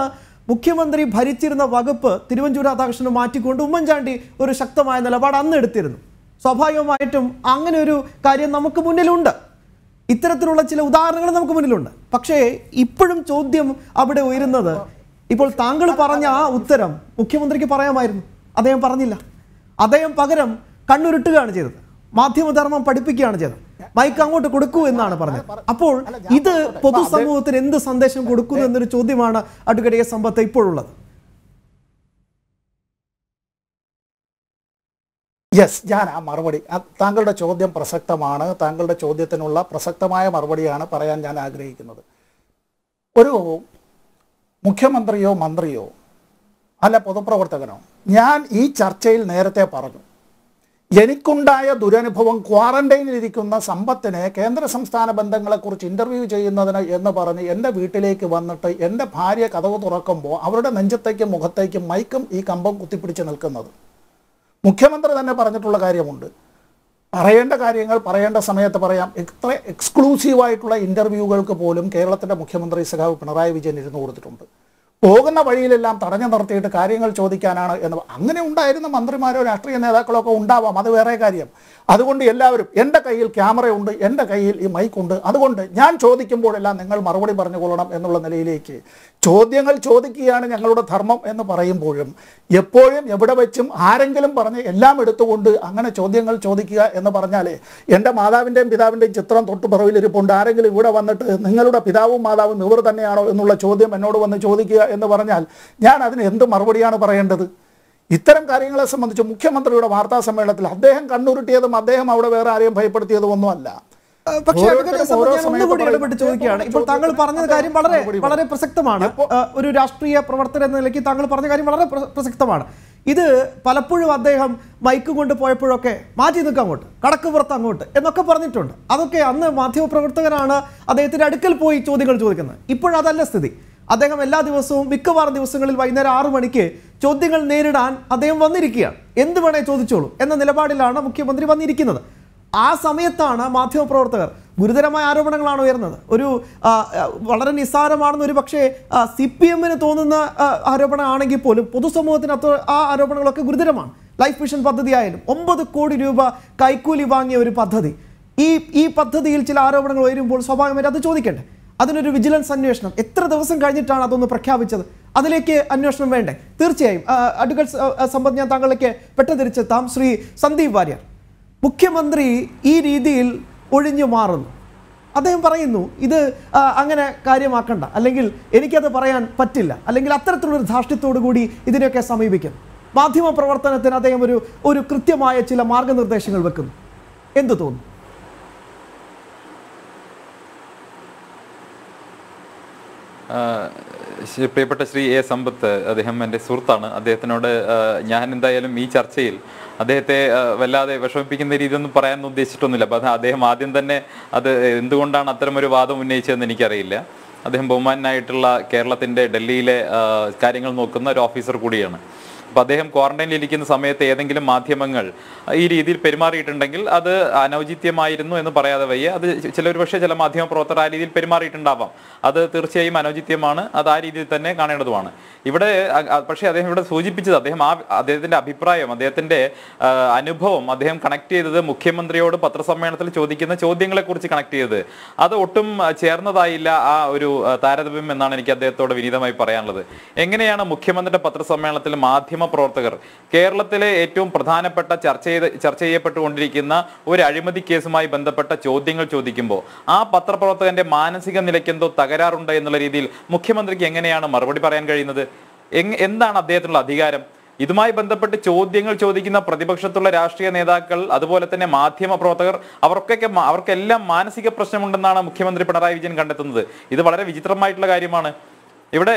മുഖ്യമന്ത്രി ഭരിച്ചിരുന്ന വകുപ്പ് തിരുവഞ്ചൂർ രാധാകൃഷ്ണന് മാറ്റിക്കൊണ്ട് ഉമ്മൻചാണ്ടി ഒരു ശക്തമായ നിലപാട് അന്ന് എടുത്തിരുന്നു സ്വാഭാവികമായിട്ടും അങ്ങനെ ഒരു കാര്യം നമുക്ക് മുന്നിലുണ്ട് ഇത്തരത്തിലുള്ള ചില ഉദാഹരണങ്ങൾ നമുക്ക് മുന്നിലുണ്ട് പക്ഷേ ഇപ്പോഴും ചോദ്യം അവിടെ ഉയരുന്നത് ഇപ്പോൾ താങ്കൾ പറഞ്ഞ ആ ഉത്തരം മുഖ്യമന്ത്രിക്ക് പറയാമായിരുന്നു അദ്ദേഹം പറഞ്ഞില്ല അദ്ദേഹം പകരം കണ്ണുരുട്ടുകയാണ് ചെയ്തത് മാധ്യമധർമ്മം പഠിപ്പിക്കുകയാണ് ചെയ്തത് മൈക്ക് അങ്ങോട്ട് കൊടുക്കൂ എന്നാണ് പറഞ്ഞത് അപ്പോൾ ഇത് പൊതുസമൂഹത്തിന് എന്ത് സന്ദേശം കൊടുക്കുന്നു എന്നൊരു ചോദ്യമാണ് അടുക്കടിയെ എസ് സമ്പത്ത് ഇപ്പോഴുള്ളത് യെസ് ഞാൻ ആ മറുപടി താങ്കളുടെ ചോദ്യം പ്രസക്തമാണ് താങ്കളുടെ ചോദ്യത്തിനുള്ള പ്രസക്തമായ മറുപടിയാണ് പറയാൻ ഞാൻ ആഗ്രഹിക്കുന്നത് ഒരു മുഖ്യമന്ത്രിയോ മന്ത്രിയോ അല്ല പൊതുപ്രവർത്തകനോ ഞാൻ ഈ ചർച്ചയിൽ നേരത്തെ പറഞ്ഞു എനിക്കുണ്ടായ ദുരനുഭവം ഇരിക്കുന്ന സമ്പത്തിനെ കേന്ദ്ര സംസ്ഥാന ബന്ധങ്ങളെക്കുറിച്ച് ഇൻ്റർവ്യൂ ചെയ്യുന്നതിന് എന്ന് പറഞ്ഞ് എൻ്റെ വീട്ടിലേക്ക് വന്നിട്ട് എൻ്റെ ഭാര്യ കഥവ് തുറക്കുമ്പോൾ അവരുടെ നെഞ്ചത്തേക്കും മുഖത്തേക്കും മൈക്കും ഈ കമ്പം കുത്തിപ്പിടിച്ച് നിൽക്കുന്നത് മുഖ്യമന്ത്രി തന്നെ പറഞ്ഞിട്ടുള്ള കാര്യമുണ്ട് പറയേണ്ട കാര്യങ്ങൾ പറയേണ്ട സമയത്ത് പറയാം ഇത്ര എക്സ്ക്ലൂസീവായിട്ടുള്ള ഇൻ്റർവ്യൂകൾക്ക് പോലും കേരളത്തിൻ്റെ മുഖ്യമന്ത്രി സഖാവ് പിണറായി വിജയൻ ഇരുന്ന് കൊടുത്തിട്ടുണ്ട് പോകുന്ന വഴിയിലെല്ലാം തടഞ്ഞു നിർത്തിയിട്ട് കാര്യങ്ങൾ ചോദിക്കാനാണ് എന്ന് അങ്ങനെ ഉണ്ടായിരുന്ന മന്ത്രിമാരോ രാഷ്ട്രീയ നേതാക്കളോ ഒക്കെ ഉണ്ടാവാം അത് വേറെ കാര്യം അതുകൊണ്ട് എല്ലാവരും എൻ്റെ കയ്യിൽ ക്യാമറയുണ്ട് എൻ്റെ കയ്യിൽ ഈ മൈക്കുണ്ട് അതുകൊണ്ട് ഞാൻ ചോദിക്കുമ്പോഴെല്ലാം നിങ്ങൾ മറുപടി പറഞ്ഞുകൊള്ളണം എന്നുള്ള നിലയിലേക്ക് ചോദ്യങ്ങൾ ചോദിക്കുകയാണ് ഞങ്ങളുടെ ധർമ്മം എന്ന് പറയുമ്പോഴും എപ്പോഴും എവിടെ വെച്ചും ആരെങ്കിലും പറഞ്ഞ് എല്ലാം എടുത്തുകൊണ്ട് അങ്ങനെ ചോദ്യങ്ങൾ ചോദിക്കുക എന്ന് പറഞ്ഞാൽ എൻ്റെ മാതാവിൻ്റെയും പിതാവിൻ്റെയും ചിത്രം തൊട്ട് പുറവിലിരിപ്പുണ്ട് ആരെങ്കിലും ഇവിടെ വന്നിട്ട് നിങ്ങളുടെ പിതാവും മാതാവും ഇവർ തന്നെയാണോ എന്നുള്ള ചോദ്യം എന്നോട് വന്ന് ചോദിക്കുക എന്ന് പറഞ്ഞാൽ ഞാൻ അതിന് എന്ത് മറുപടിയാണ് പറയേണ്ടത് ഇത്തരം കാര്യങ്ങളെ സംബന്ധിച്ച് മുഖ്യമന്ത്രിയുടെ വാർത്താ സമ്മേളനത്തിൽ അദ്ദേഹം കണ്ണുരുട്ടിയതും അദ്ദേഹം അവിടെ വേറെ ആരെയും ഭയപ്പെടുത്തിയതും ഒന്നുമല്ല പക്ഷേ ഒന്നുകൂടി ഇടപെട്ട് ചോദിക്കുകയാണ് ഇപ്പോൾ താങ്കൾ പറഞ്ഞ കാര്യം വളരെ വളരെ പ്രസക്തമാണ് ഒരു രാഷ്ട്രീയ പ്രവർത്തകൻ എന്ന നിലയ്ക്ക് താങ്കൾ പറഞ്ഞ കാര്യം വളരെ പ്രസക്തമാണ് ഇത് പലപ്പോഴും അദ്ദേഹം മൈക്ക് കൊണ്ട് പോയപ്പോഴൊക്കെ മാറ്റി നിൽക്കുക അങ്ങോട്ട് കടക്ക് പുറത്ത് അങ്ങോട്ട് എന്നൊക്കെ പറഞ്ഞിട്ടുണ്ട് അതൊക്കെ അന്ന് മാധ്യമപ്രവർത്തകരാണ് അദ്ദേഹത്തിന്റെ അടുക്കൽ പോയി ചോദ്യങ്ങൾ ചോദിക്കുന്നത് ഇപ്പോഴതല്ല സ്ഥിതി അദ്ദേഹം എല്ലാ ദിവസവും മിക്കവാറും ദിവസങ്ങളിൽ വൈകുന്നേരം ആറു മണിക്ക് ചോദ്യങ്ങൾ നേരിടാൻ അദ്ദേഹം വന്നിരിക്കുകയാണ് എന്ത് വേണേ ചോദിച്ചോളൂ എന്ന നിലപാടിലാണ് മുഖ്യമന്ത്രി വന്നിരിക്കുന്നത് ആ സമയത്താണ് മാധ്യമപ്രവർത്തകർ ഗുരുതരമായ ആരോപണങ്ങളാണ് ഉയർന്നത് ഒരു വളരെ നിസ്സാരമാണെന്ന് ഒരു പക്ഷേ സി പി എമ്മിന് തോന്നുന്ന ആരോപണമാണെങ്കിൽ പോലും പൊതുസമൂഹത്തിന് അത്ര ആ ആരോപണങ്ങളൊക്കെ ഗുരുതരമാണ് ലൈഫ് മിഷൻ പദ്ധതി ആയാലും ഒമ്പത് കോടി രൂപ കൈക്കൂലി വാങ്ങിയ ഒരു പദ്ധതി ഈ ഈ പദ്ധതിയിൽ ചില ആരോപണങ്ങൾ ഉയരുമ്പോൾ സ്വാഭാവികമായിട്ട് അത് ചോദിക്കട്ടെ അതിനൊരു വിജിലൻസ് അന്വേഷണം എത്ര ദിവസം കഴിഞ്ഞിട്ടാണ് അതൊന്ന് പ്രഖ്യാപിച്ചത് അതിലേക്ക് അന്വേഷണം വേണ്ടേ തീർച്ചയായും അഡ്വക്കേറ്റ് സമ്പത്ത് ഞാൻ താങ്കളിലേക്ക് പെട്ടെന്ന് തിരിച്ചെത്താം ശ്രീ സന്ദീപ് വാര്യർ മുഖ്യമന്ത്രി ഈ രീതിയിൽ ഒഴിഞ്ഞു മാറുന്നു അദ്ദേഹം പറയുന്നു ഇത് അങ്ങനെ കാര്യമാക്കണ്ട അല്ലെങ്കിൽ എനിക്കത് പറയാൻ പറ്റില്ല അല്ലെങ്കിൽ അത്തരത്തിലുള്ളൊരു ധാർഷ്ട്യത്തോടു കൂടി ഇതിനെയൊക്കെ സമീപിക്കുന്നു മാധ്യമ പ്രവർത്തനത്തിന് അദ്ദേഹം ഒരു ഒരു കൃത്യമായ ചില മാർഗനിർദ്ദേശങ്ങൾ വെക്കുന്നു എന്തു തോന്നുന്നു പ്രിയപ്പെട്ട ശ്രീ എ സമ്പത്ത് അദ്ദേഹം എൻ്റെ സുഹൃത്താണ് അദ്ദേഹത്തിനോട് ഞാൻ എന്തായാലും ഈ ചർച്ചയിൽ അദ്ദേഹത്തെ വല്ലാതെ വിഷമിപ്പിക്കുന്ന രീതിയൊന്നും പറയാനൊന്നും ഉദ്ദേശിച്ചിട്ടൊന്നുമില്ല അപ്പം അദ്ദേഹം ആദ്യം തന്നെ അത് എന്തുകൊണ്ടാണ് അത്തരമൊരു വാദം ഉന്നയിച്ചതെന്ന് എനിക്കറിയില്ല അദ്ദേഹം ബഹുമാനായിട്ടുള്ള കേരളത്തിൻ്റെ ഡൽഹിയിലെ കാര്യങ്ങൾ നോക്കുന്ന ഒരു ഓഫീസർ കൂടിയാണ് അപ്പോൾ അദ്ദേഹം ക്വാറന്റൈനിൽ ഇരിക്കുന്ന സമയത്ത് ഏതെങ്കിലും മാധ്യമങ്ങൾ ഈ രീതിയിൽ പെരുമാറിയിട്ടുണ്ടെങ്കിൽ അത് അനൗചിത്യമായിരുന്നു എന്ന് പറയാതെ വയ്യ അത് ചിലർ പക്ഷേ ചില മാധ്യമ പ്രവർത്തകർ ആ രീതിയിൽ പെരുമാറിയിട്ടുണ്ടാവാം അത് തീർച്ചയായും അനൗചിത്യമാണ് അത് ആ രീതിയിൽ തന്നെ കാണേണ്ടതുമാണ് ഇവിടെ പക്ഷേ അദ്ദേഹം ഇവിടെ സൂചിപ്പിച്ചത് അദ്ദേഹം ആ അദ്ദേഹത്തിൻ്റെ അഭിപ്രായം അദ്ദേഹത്തിൻ്റെ അനുഭവം അദ്ദേഹം കണക്ട് ചെയ്തത് മുഖ്യമന്ത്രിയോട് പത്രസമ്മേളനത്തിൽ ചോദിക്കുന്ന ചോദ്യങ്ങളെക്കുറിച്ച് കണക്ട് ചെയ്തത് അത് ഒട്ടും ചേർന്നതായില്ല ആ ഒരു താരതമ്യം എന്നാണ് എനിക്ക് അദ്ദേഹത്തോട് വിനീതമായി പറയാനുള്ളത് എങ്ങനെയാണ് മുഖ്യമന്ത്രിയുടെ പത്രസമ്മേളനത്തിൽ മാധ്യമ മാധ്യമപ്രവർത്തകർ കേരളത്തിലെ ഏറ്റവും പ്രധാനപ്പെട്ട ചർച്ച ചർച്ച ചെയ്യപ്പെട്ടുകൊണ്ടിരിക്കുന്ന ഒരു അഴിമതി കേസുമായി ബന്ധപ്പെട്ട ചോദ്യങ്ങൾ ചോദിക്കുമ്പോൾ ആ പത്രപ്രവർത്തകന്റെ മാനസിക നിലയ്ക്കെന്തോ തകരാറുണ്ട് എന്നുള്ള രീതിയിൽ മുഖ്യമന്ത്രിക്ക് എങ്ങനെയാണ് മറുപടി പറയാൻ കഴിയുന്നത് എന്താണ് അദ്ദേഹത്തിനുള്ള അധികാരം ഇതുമായി ബന്ധപ്പെട്ട് ചോദ്യങ്ങൾ ചോദിക്കുന്ന പ്രതിപക്ഷത്തുള്ള രാഷ്ട്രീയ നേതാക്കൾ അതുപോലെ തന്നെ മാധ്യമ പ്രവർത്തകർ അവർക്കൊക്കെ അവർക്കെല്ലാം മാനസിക പ്രശ്നമുണ്ടെന്നാണ് മുഖ്യമന്ത്രി പിണറായി വിജയൻ കണ്ടെത്തുന്നത് ഇത് വളരെ വിചിത്രമായിട്ടുള്ള കാര്യമാണ് ഇവിടെ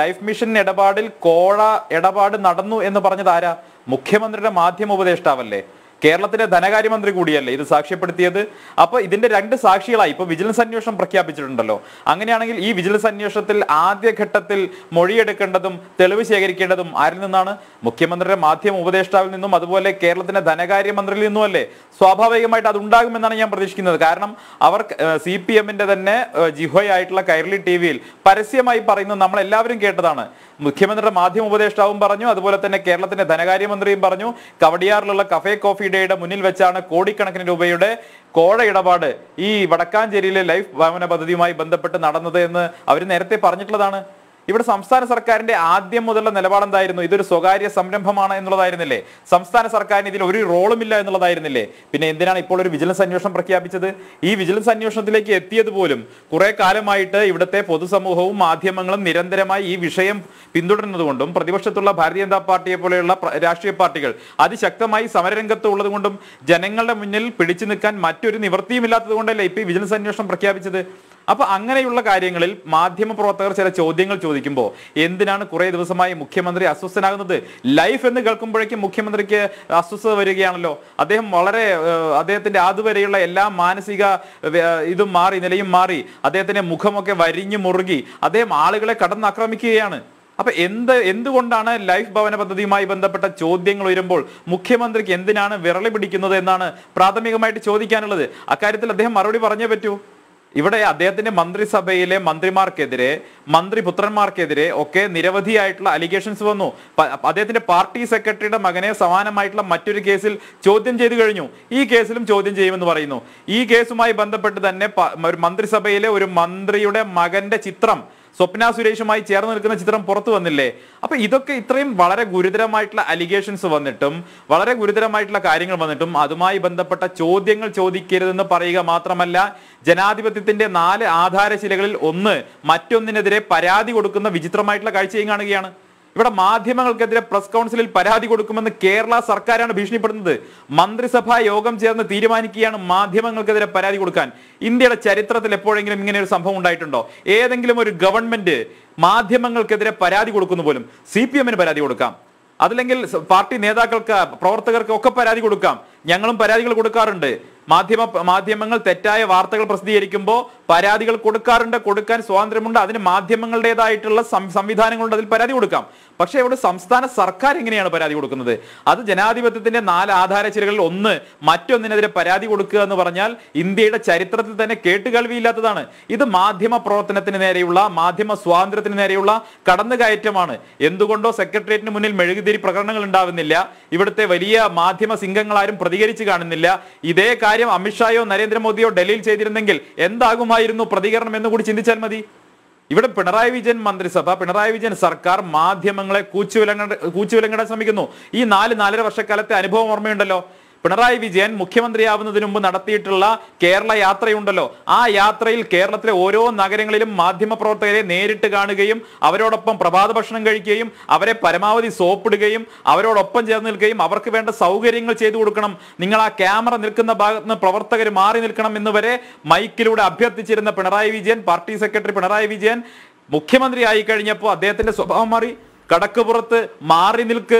ലൈഫ് മിഷൻ ഇടപാടിൽ കോഴ ഇടപാട് നടന്നു എന്ന് പറഞ്ഞത് ആരാ മുഖ്യമന്ത്രിയുടെ മാധ്യമ ഉപദേഷ്ടാവല്ലേ കേരളത്തിലെ ധനകാര്യമന്ത്രി കൂടിയല്ലേ ഇത് സാക്ഷ്യപ്പെടുത്തിയത് അപ്പൊ ഇതിന്റെ രണ്ട് സാക്ഷികളായി ഇപ്പൊ വിജിലൻസ് അന്വേഷണം പ്രഖ്യാപിച്ചിട്ടുണ്ടല്ലോ അങ്ങനെയാണെങ്കിൽ ഈ വിജിലൻസ് അന്വേഷണത്തിൽ ആദ്യഘട്ടത്തിൽ മൊഴിയെടുക്കേണ്ടതും തെളിവ് ശേഖരിക്കേണ്ടതും ആരിൽ നിന്നാണ് മുഖ്യമന്ത്രിയുടെ മാധ്യമ ഉപദേഷ്ടാവിൽ നിന്നും അതുപോലെ കേരളത്തിന്റെ ധനകാര്യമന്ത്രിയിൽ നിന്നുമല്ലേ സ്വാഭാവികമായിട്ട് അത് ഉണ്ടാകുമെന്നാണ് ഞാൻ പ്രതീക്ഷിക്കുന്നത് കാരണം അവർ സി പി എമ്മിന്റെ തന്നെ ജിഹോയായിട്ടുള്ള കൈരളി ടി വിയിൽ പരസ്യമായി പറയുന്നത് നമ്മൾ എല്ലാവരും കേട്ടതാണ് മുഖ്യമന്ത്രിയുടെ മാധ്യമ ഉപദേഷ്ടാവും പറഞ്ഞു അതുപോലെ തന്നെ കേരളത്തിന്റെ ധനകാര്യമന്ത്രിയും പറഞ്ഞു കവടിയാറിലുള്ള കഫേ കോഫി ഇന്ത്യയുടെ മുന്നിൽ വെച്ചാണ് കോടിക്കണക്കിന് രൂപയുടെ കോഴ ഇടപാട് ഈ വടക്കാഞ്ചേരിയിലെ ലൈഫ് ഭവന പദ്ധതിയുമായി ബന്ധപ്പെട്ട് നടന്നത് എന്ന് അവർ നേരത്തെ പറഞ്ഞിട്ടുള്ളതാണ് ഇവിടെ സംസ്ഥാന സർക്കാരിന്റെ ആദ്യം മുതലുള്ള നിലപാടെന്തായിരുന്നു ഇതൊരു സ്വകാര്യ സംരംഭമാണ് എന്നുള്ളതായിരുന്നില്ലേ സംസ്ഥാന സർക്കാരിന് ഇതിൽ ഒരു റോളും ഇല്ല എന്നുള്ളതായിരുന്നില്ലേ പിന്നെ എന്തിനാണ് ഇപ്പോൾ ഒരു വിജിലൻസ് അന്വേഷണം പ്രഖ്യാപിച്ചത് ഈ വിജിലൻസ് അന്വേഷണത്തിലേക്ക് എത്തിയത് പോലും കുറെ കാലമായിട്ട് ഇവിടുത്തെ പൊതുസമൂഹവും മാധ്യമങ്ങളും നിരന്തരമായി ഈ വിഷയം പിന്തുടരുന്നതുകൊണ്ടും പ്രതിപക്ഷത്തുള്ള ഭാരതീയ ജനതാ പാർട്ടിയെ പോലെയുള്ള രാഷ്ട്രീയ പാർട്ടികൾ അതിശക്തമായി സമരരംഗത്ത് ഉള്ളതുകൊണ്ടും ജനങ്ങളുടെ മുന്നിൽ പിടിച്ചു നിൽക്കാൻ മറ്റൊരു നിവൃത്തിയും ഇല്ലാത്തതുകൊണ്ടല്ലേ ഇപ്പൊ വിജിലൻസ് അന്വേഷണം പ്രഖ്യാപിച്ചത് അപ്പൊ അങ്ങനെയുള്ള കാര്യങ്ങളിൽ മാധ്യമപ്രവർത്തകർ ചില ചോദ്യങ്ങൾ ചോദിക്കുമ്പോൾ എന്തിനാണ് കുറെ ദിവസമായി മുഖ്യമന്ത്രി അസ്വസ്ഥനാകുന്നത് ലൈഫ് എന്ന് കേൾക്കുമ്പോഴേക്കും മുഖ്യമന്ത്രിക്ക് അസ്വസ്ഥത വരികയാണല്ലോ അദ്ദേഹം വളരെ അദ്ദേഹത്തിന്റെ അതുവരെയുള്ള എല്ലാ മാനസിക ഇതും മാറി നിലയും മാറി അദ്ദേഹത്തിന്റെ മുഖമൊക്കെ വരിഞ്ഞു മുറുകി അദ്ദേഹം ആളുകളെ കടന്നാക്രമിക്കുകയാണ് അപ്പൊ എന്ത് എന്തുകൊണ്ടാണ് ലൈഫ് ഭവന പദ്ധതിയുമായി ബന്ധപ്പെട്ട ചോദ്യങ്ങൾ ഉയരുമ്പോൾ മുഖ്യമന്ത്രിക്ക് എന്തിനാണ് വിരളി പിടിക്കുന്നത് എന്നാണ് പ്രാഥമികമായിട്ട് ചോദിക്കാനുള്ളത് അക്കാര്യത്തിൽ അദ്ദേഹം മറുപടി പറഞ്ഞേ പറ്റൂ ഇവിടെ അദ്ദേഹത്തിന്റെ മന്ത്രിസഭയിലെ മന്ത്രിമാർക്കെതിരെ മന്ത്രിപുത്രന്മാർക്കെതിരെ ഒക്കെ നിരവധിയായിട്ടുള്ള അലിഗേഷൻസ് വന്നു അദ്ദേഹത്തിന്റെ പാർട്ടി സെക്രട്ടറിയുടെ മകനെ സമാനമായിട്ടുള്ള മറ്റൊരു കേസിൽ ചോദ്യം ചെയ്തു കഴിഞ്ഞു ഈ കേസിലും ചോദ്യം ചെയ്യുമെന്ന് പറയുന്നു ഈ കേസുമായി ബന്ധപ്പെട്ട് തന്നെ മന്ത്രിസഭയിലെ ഒരു മന്ത്രിയുടെ മകന്റെ ചിത്രം സ്വപ്ന സുരേഷുമായി ചേർന്ന് നിൽക്കുന്ന ചിത്രം പുറത്തു വന്നില്ലേ അപ്പൊ ഇതൊക്കെ ഇത്രയും വളരെ ഗുരുതരമായിട്ടുള്ള അലിഗേഷൻസ് വന്നിട്ടും വളരെ ഗുരുതരമായിട്ടുള്ള കാര്യങ്ങൾ വന്നിട്ടും അതുമായി ബന്ധപ്പെട്ട ചോദ്യങ്ങൾ ചോദിക്കരുതെന്ന് പറയുക മാത്രമല്ല ജനാധിപത്യത്തിന്റെ നാല് ആധാരശിലകളിൽ ഒന്ന് മറ്റൊന്നിനെതിരെ പരാതി കൊടുക്കുന്ന വിചിത്രമായിട്ടുള്ള കാഴ്ചയും കാണുകയാണ് ഇവിടെ മാധ്യമങ്ങൾക്കെതിരെ പ്രസ് കൗൺസിലിൽ പരാതി കൊടുക്കുമെന്ന് കേരള സർക്കാരാണ് ഭീഷണിപ്പെടുന്നത് മന്ത്രിസഭാ യോഗം ചേർന്ന് തീരുമാനിക്കുകയാണ് മാധ്യമങ്ങൾക്കെതിരെ പരാതി കൊടുക്കാൻ ഇന്ത്യയുടെ ചരിത്രത്തിൽ എപ്പോഴെങ്കിലും ഇങ്ങനെ ഒരു സംഭവം ഉണ്ടായിട്ടുണ്ടോ ഏതെങ്കിലും ഒരു ഗവൺമെന്റ് മാധ്യമങ്ങൾക്കെതിരെ പരാതി കൊടുക്കുന്നു പോലും സി പി എമ്മിന് പരാതി കൊടുക്കാം അതല്ലെങ്കിൽ പാർട്ടി നേതാക്കൾക്ക് പ്രവർത്തകർക്ക് ഒക്കെ പരാതി കൊടുക്കാം ഞങ്ങളും പരാതികൾ കൊടുക്കാറുണ്ട് മാധ്യമ മാധ്യമങ്ങൾ തെറ്റായ വാർത്തകൾ പ്രസിദ്ധീകരിക്കുമ്പോൾ പരാതികൾ കൊടുക്കാറുണ്ട് കൊടുക്കാൻ സ്വാതന്ത്ര്യമുണ്ട് അതിന് മാധ്യമങ്ങളുടേതായിട്ടുള്ള സംവിധാനങ്ങളുണ്ട് അതിൽ പരാതി കൊടുക്കാം പക്ഷേ ഇവിടെ സംസ്ഥാന സർക്കാർ എങ്ങനെയാണ് പരാതി കൊടുക്കുന്നത് അത് ജനാധിപത്യത്തിന്റെ നാല് ചിലകളിൽ ഒന്ന് മറ്റൊന്നിനെതിരെ പരാതി കൊടുക്കുക എന്ന് പറഞ്ഞാൽ ഇന്ത്യയുടെ ചരിത്രത്തിൽ തന്നെ കേട്ടുകേൾവിയില്ലാത്തതാണ് ഇത് മാധ്യമ പ്രവർത്തനത്തിന് നേരെയുള്ള മാധ്യമ സ്വാതന്ത്ര്യത്തിന് നേരെയുള്ള കടന്നുകയറ്റമാണ് എന്തുകൊണ്ടോ സെക്രട്ടേറിയറ്റിന് മുന്നിൽ മെഴുകുതിരി പ്രകടനങ്ങൾ ഉണ്ടാവുന്നില്ല ഇവിടുത്തെ വലിയ മാധ്യമ സിംഗങ്ങളാരും പ്രതികരിച്ചു കാണുന്നില്ല ഇതേ കാര്യം അമിത്ഷായോ നരേന്ദ്രമോദിയോ ഡൽഹിയിൽ ചെയ്തിരുന്നെങ്കിൽ എന്താകുമായിരുന്നു എന്തായിരുന്നു പ്രതികരണം എന്ന് കൂടി ചിന്തിച്ചാൽ മതി ഇവിടെ പിണറായി വിജയൻ മന്ത്രിസഭ പിണറായി വിജയൻ സർക്കാർ മാധ്യമങ്ങളെ കൂച്ചുവിലങ്ങ കൂച്ചുവിലങ്ങിടാൻ ശ്രമിക്കുന്നു ഈ നാല് നാലര വർഷക്കാലത്തെ അനുഭവം ഓർമ്മയുണ്ടല്ലോ പിണറായി വിജയൻ മുഖ്യമന്ത്രിയാവുന്നതിന് മുമ്പ് നടത്തിയിട്ടുള്ള കേരള യാത്രയുണ്ടല്ലോ ആ യാത്രയിൽ കേരളത്തിലെ ഓരോ നഗരങ്ങളിലും മാധ്യമപ്രവർത്തകരെ നേരിട്ട് കാണുകയും അവരോടൊപ്പം പ്രഭാത ഭക്ഷണം കഴിക്കുകയും അവരെ പരമാവധി സോപ്പിടുകയും അവരോടൊപ്പം ചേർന്ന് നിൽക്കുകയും അവർക്ക് വേണ്ട സൗകര്യങ്ങൾ ചെയ്തു കൊടുക്കണം നിങ്ങൾ ആ ക്യാമറ നിൽക്കുന്ന ഭാഗത്ത് നിന്ന് പ്രവർത്തകർ മാറി നിൽക്കണം എന്ന് വരെ മൈക്കിലൂടെ അഭ്യർത്ഥിച്ചിരുന്ന പിണറായി വിജയൻ പാർട്ടി സെക്രട്ടറി പിണറായി വിജയൻ മുഖ്യമന്ത്രി ആയി കഴിഞ്ഞപ്പോൾ അദ്ദേഹത്തിന്റെ സ്വഭാവം മാറി കടക്കുപുറത്ത് മാറി നിൽക്ക്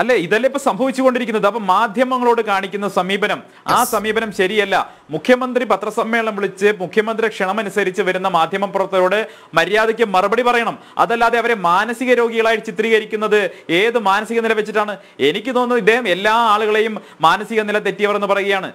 അല്ലെ ഇതല്ലേ ഇപ്പൊ സംഭവിച്ചുകൊണ്ടിരിക്കുന്നത് അപ്പൊ മാധ്യമങ്ങളോട് കാണിക്കുന്ന സമീപനം ആ സമീപനം ശരിയല്ല മുഖ്യമന്ത്രി പത്രസമ്മേളനം വിളിച്ച് മുഖ്യമന്ത്രി ക്ഷണമനുസരിച്ച് വരുന്ന മാധ്യമ പ്രവർത്തകരോട് മര്യാദയ്ക്ക് മറുപടി പറയണം അതല്ലാതെ അവരെ മാനസിക രോഗികളായി ചിത്രീകരിക്കുന്നത് ഏത് മാനസിക നില വെച്ചിട്ടാണ് എനിക്ക് തോന്നുന്നു ഇദ്ദേഹം എല്ലാ ആളുകളെയും മാനസിക നില തെറ്റിയവർ എന്ന് പറയുകയാണ്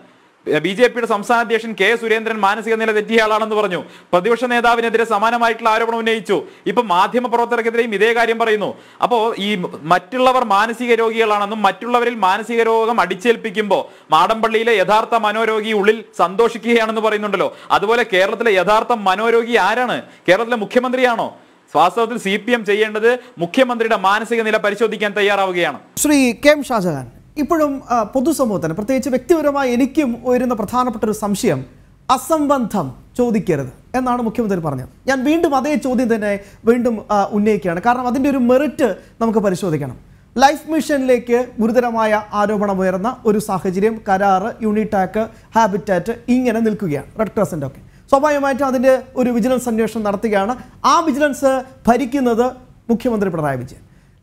ബി ജെ പിയുടെ സംസ്ഥാന അധ്യക്ഷൻ കെ സുരേന്ദ്രൻ മാനസിക നില തെറ്റിയ ആളാണെന്ന് പറഞ്ഞു പ്രതിപക്ഷ നേതാവിനെതിരെ സമാനമായിട്ടുള്ള ആരോപണം ഉന്നയിച്ചു ഇപ്പൊ മാധ്യമ പ്രവർത്തകർക്കെതിരെയും ഇതേ കാര്യം പറയുന്നു അപ്പോൾ ഈ മറ്റുള്ളവർ മാനസിക രോഗികളാണെന്നും മറ്റുള്ളവരിൽ മാനസിക രോഗം അടിച്ചേൽപ്പിക്കുമ്പോൾ മാടമ്പള്ളിയിലെ യഥാർത്ഥ മനോരോഗി ഉള്ളിൽ സന്തോഷിക്കുകയാണെന്ന് പറയുന്നുണ്ടല്ലോ അതുപോലെ കേരളത്തിലെ യഥാർത്ഥ മനോരോഗി ആരാണ് കേരളത്തിലെ മുഖ്യമന്ത്രിയാണോ വാസ്തവത്തിൽ സി പി എം ചെയ്യേണ്ടത് മുഖ്യമന്ത്രിയുടെ മാനസിക നില പരിശോധിക്കാൻ തയ്യാറാവുകയാണ് ശ്രീ കെ എം ഷാജഹാൻ ഇപ്പോഴും പൊതുസമൂഹത്തിന് പ്രത്യേകിച്ച് വ്യക്തിപരമായി എനിക്കും ഉയരുന്ന പ്രധാനപ്പെട്ട ഒരു സംശയം അസംബന്ധം ചോദിക്കരുത് എന്നാണ് മുഖ്യമന്ത്രി പറഞ്ഞത് ഞാൻ വീണ്ടും അതേ ചോദ്യം തന്നെ വീണ്ടും ഉന്നയിക്കുകയാണ് കാരണം അതിൻ്റെ ഒരു മെറിറ്റ് നമുക്ക് പരിശോധിക്കണം ലൈഫ് മിഷനിലേക്ക് ഗുരുതരമായ ആരോപണമുയർന്ന ഒരു സാഹചര്യം കരാറ് യൂണിടാക്ക് ഹാബിറ്റാറ്റ് ഇങ്ങനെ നിൽക്കുകയാണ് റെഡ് ക്രോസിൻ്റെ ഒക്കെ സ്വാഭാവികമായിട്ടും അതിൻ്റെ ഒരു വിജിലൻസ് അന്വേഷണം നടത്തുകയാണ് ആ വിജിലൻസ് ഭരിക്കുന്നത് മുഖ്യമന്ത്രി പിണറായി വിജയൻ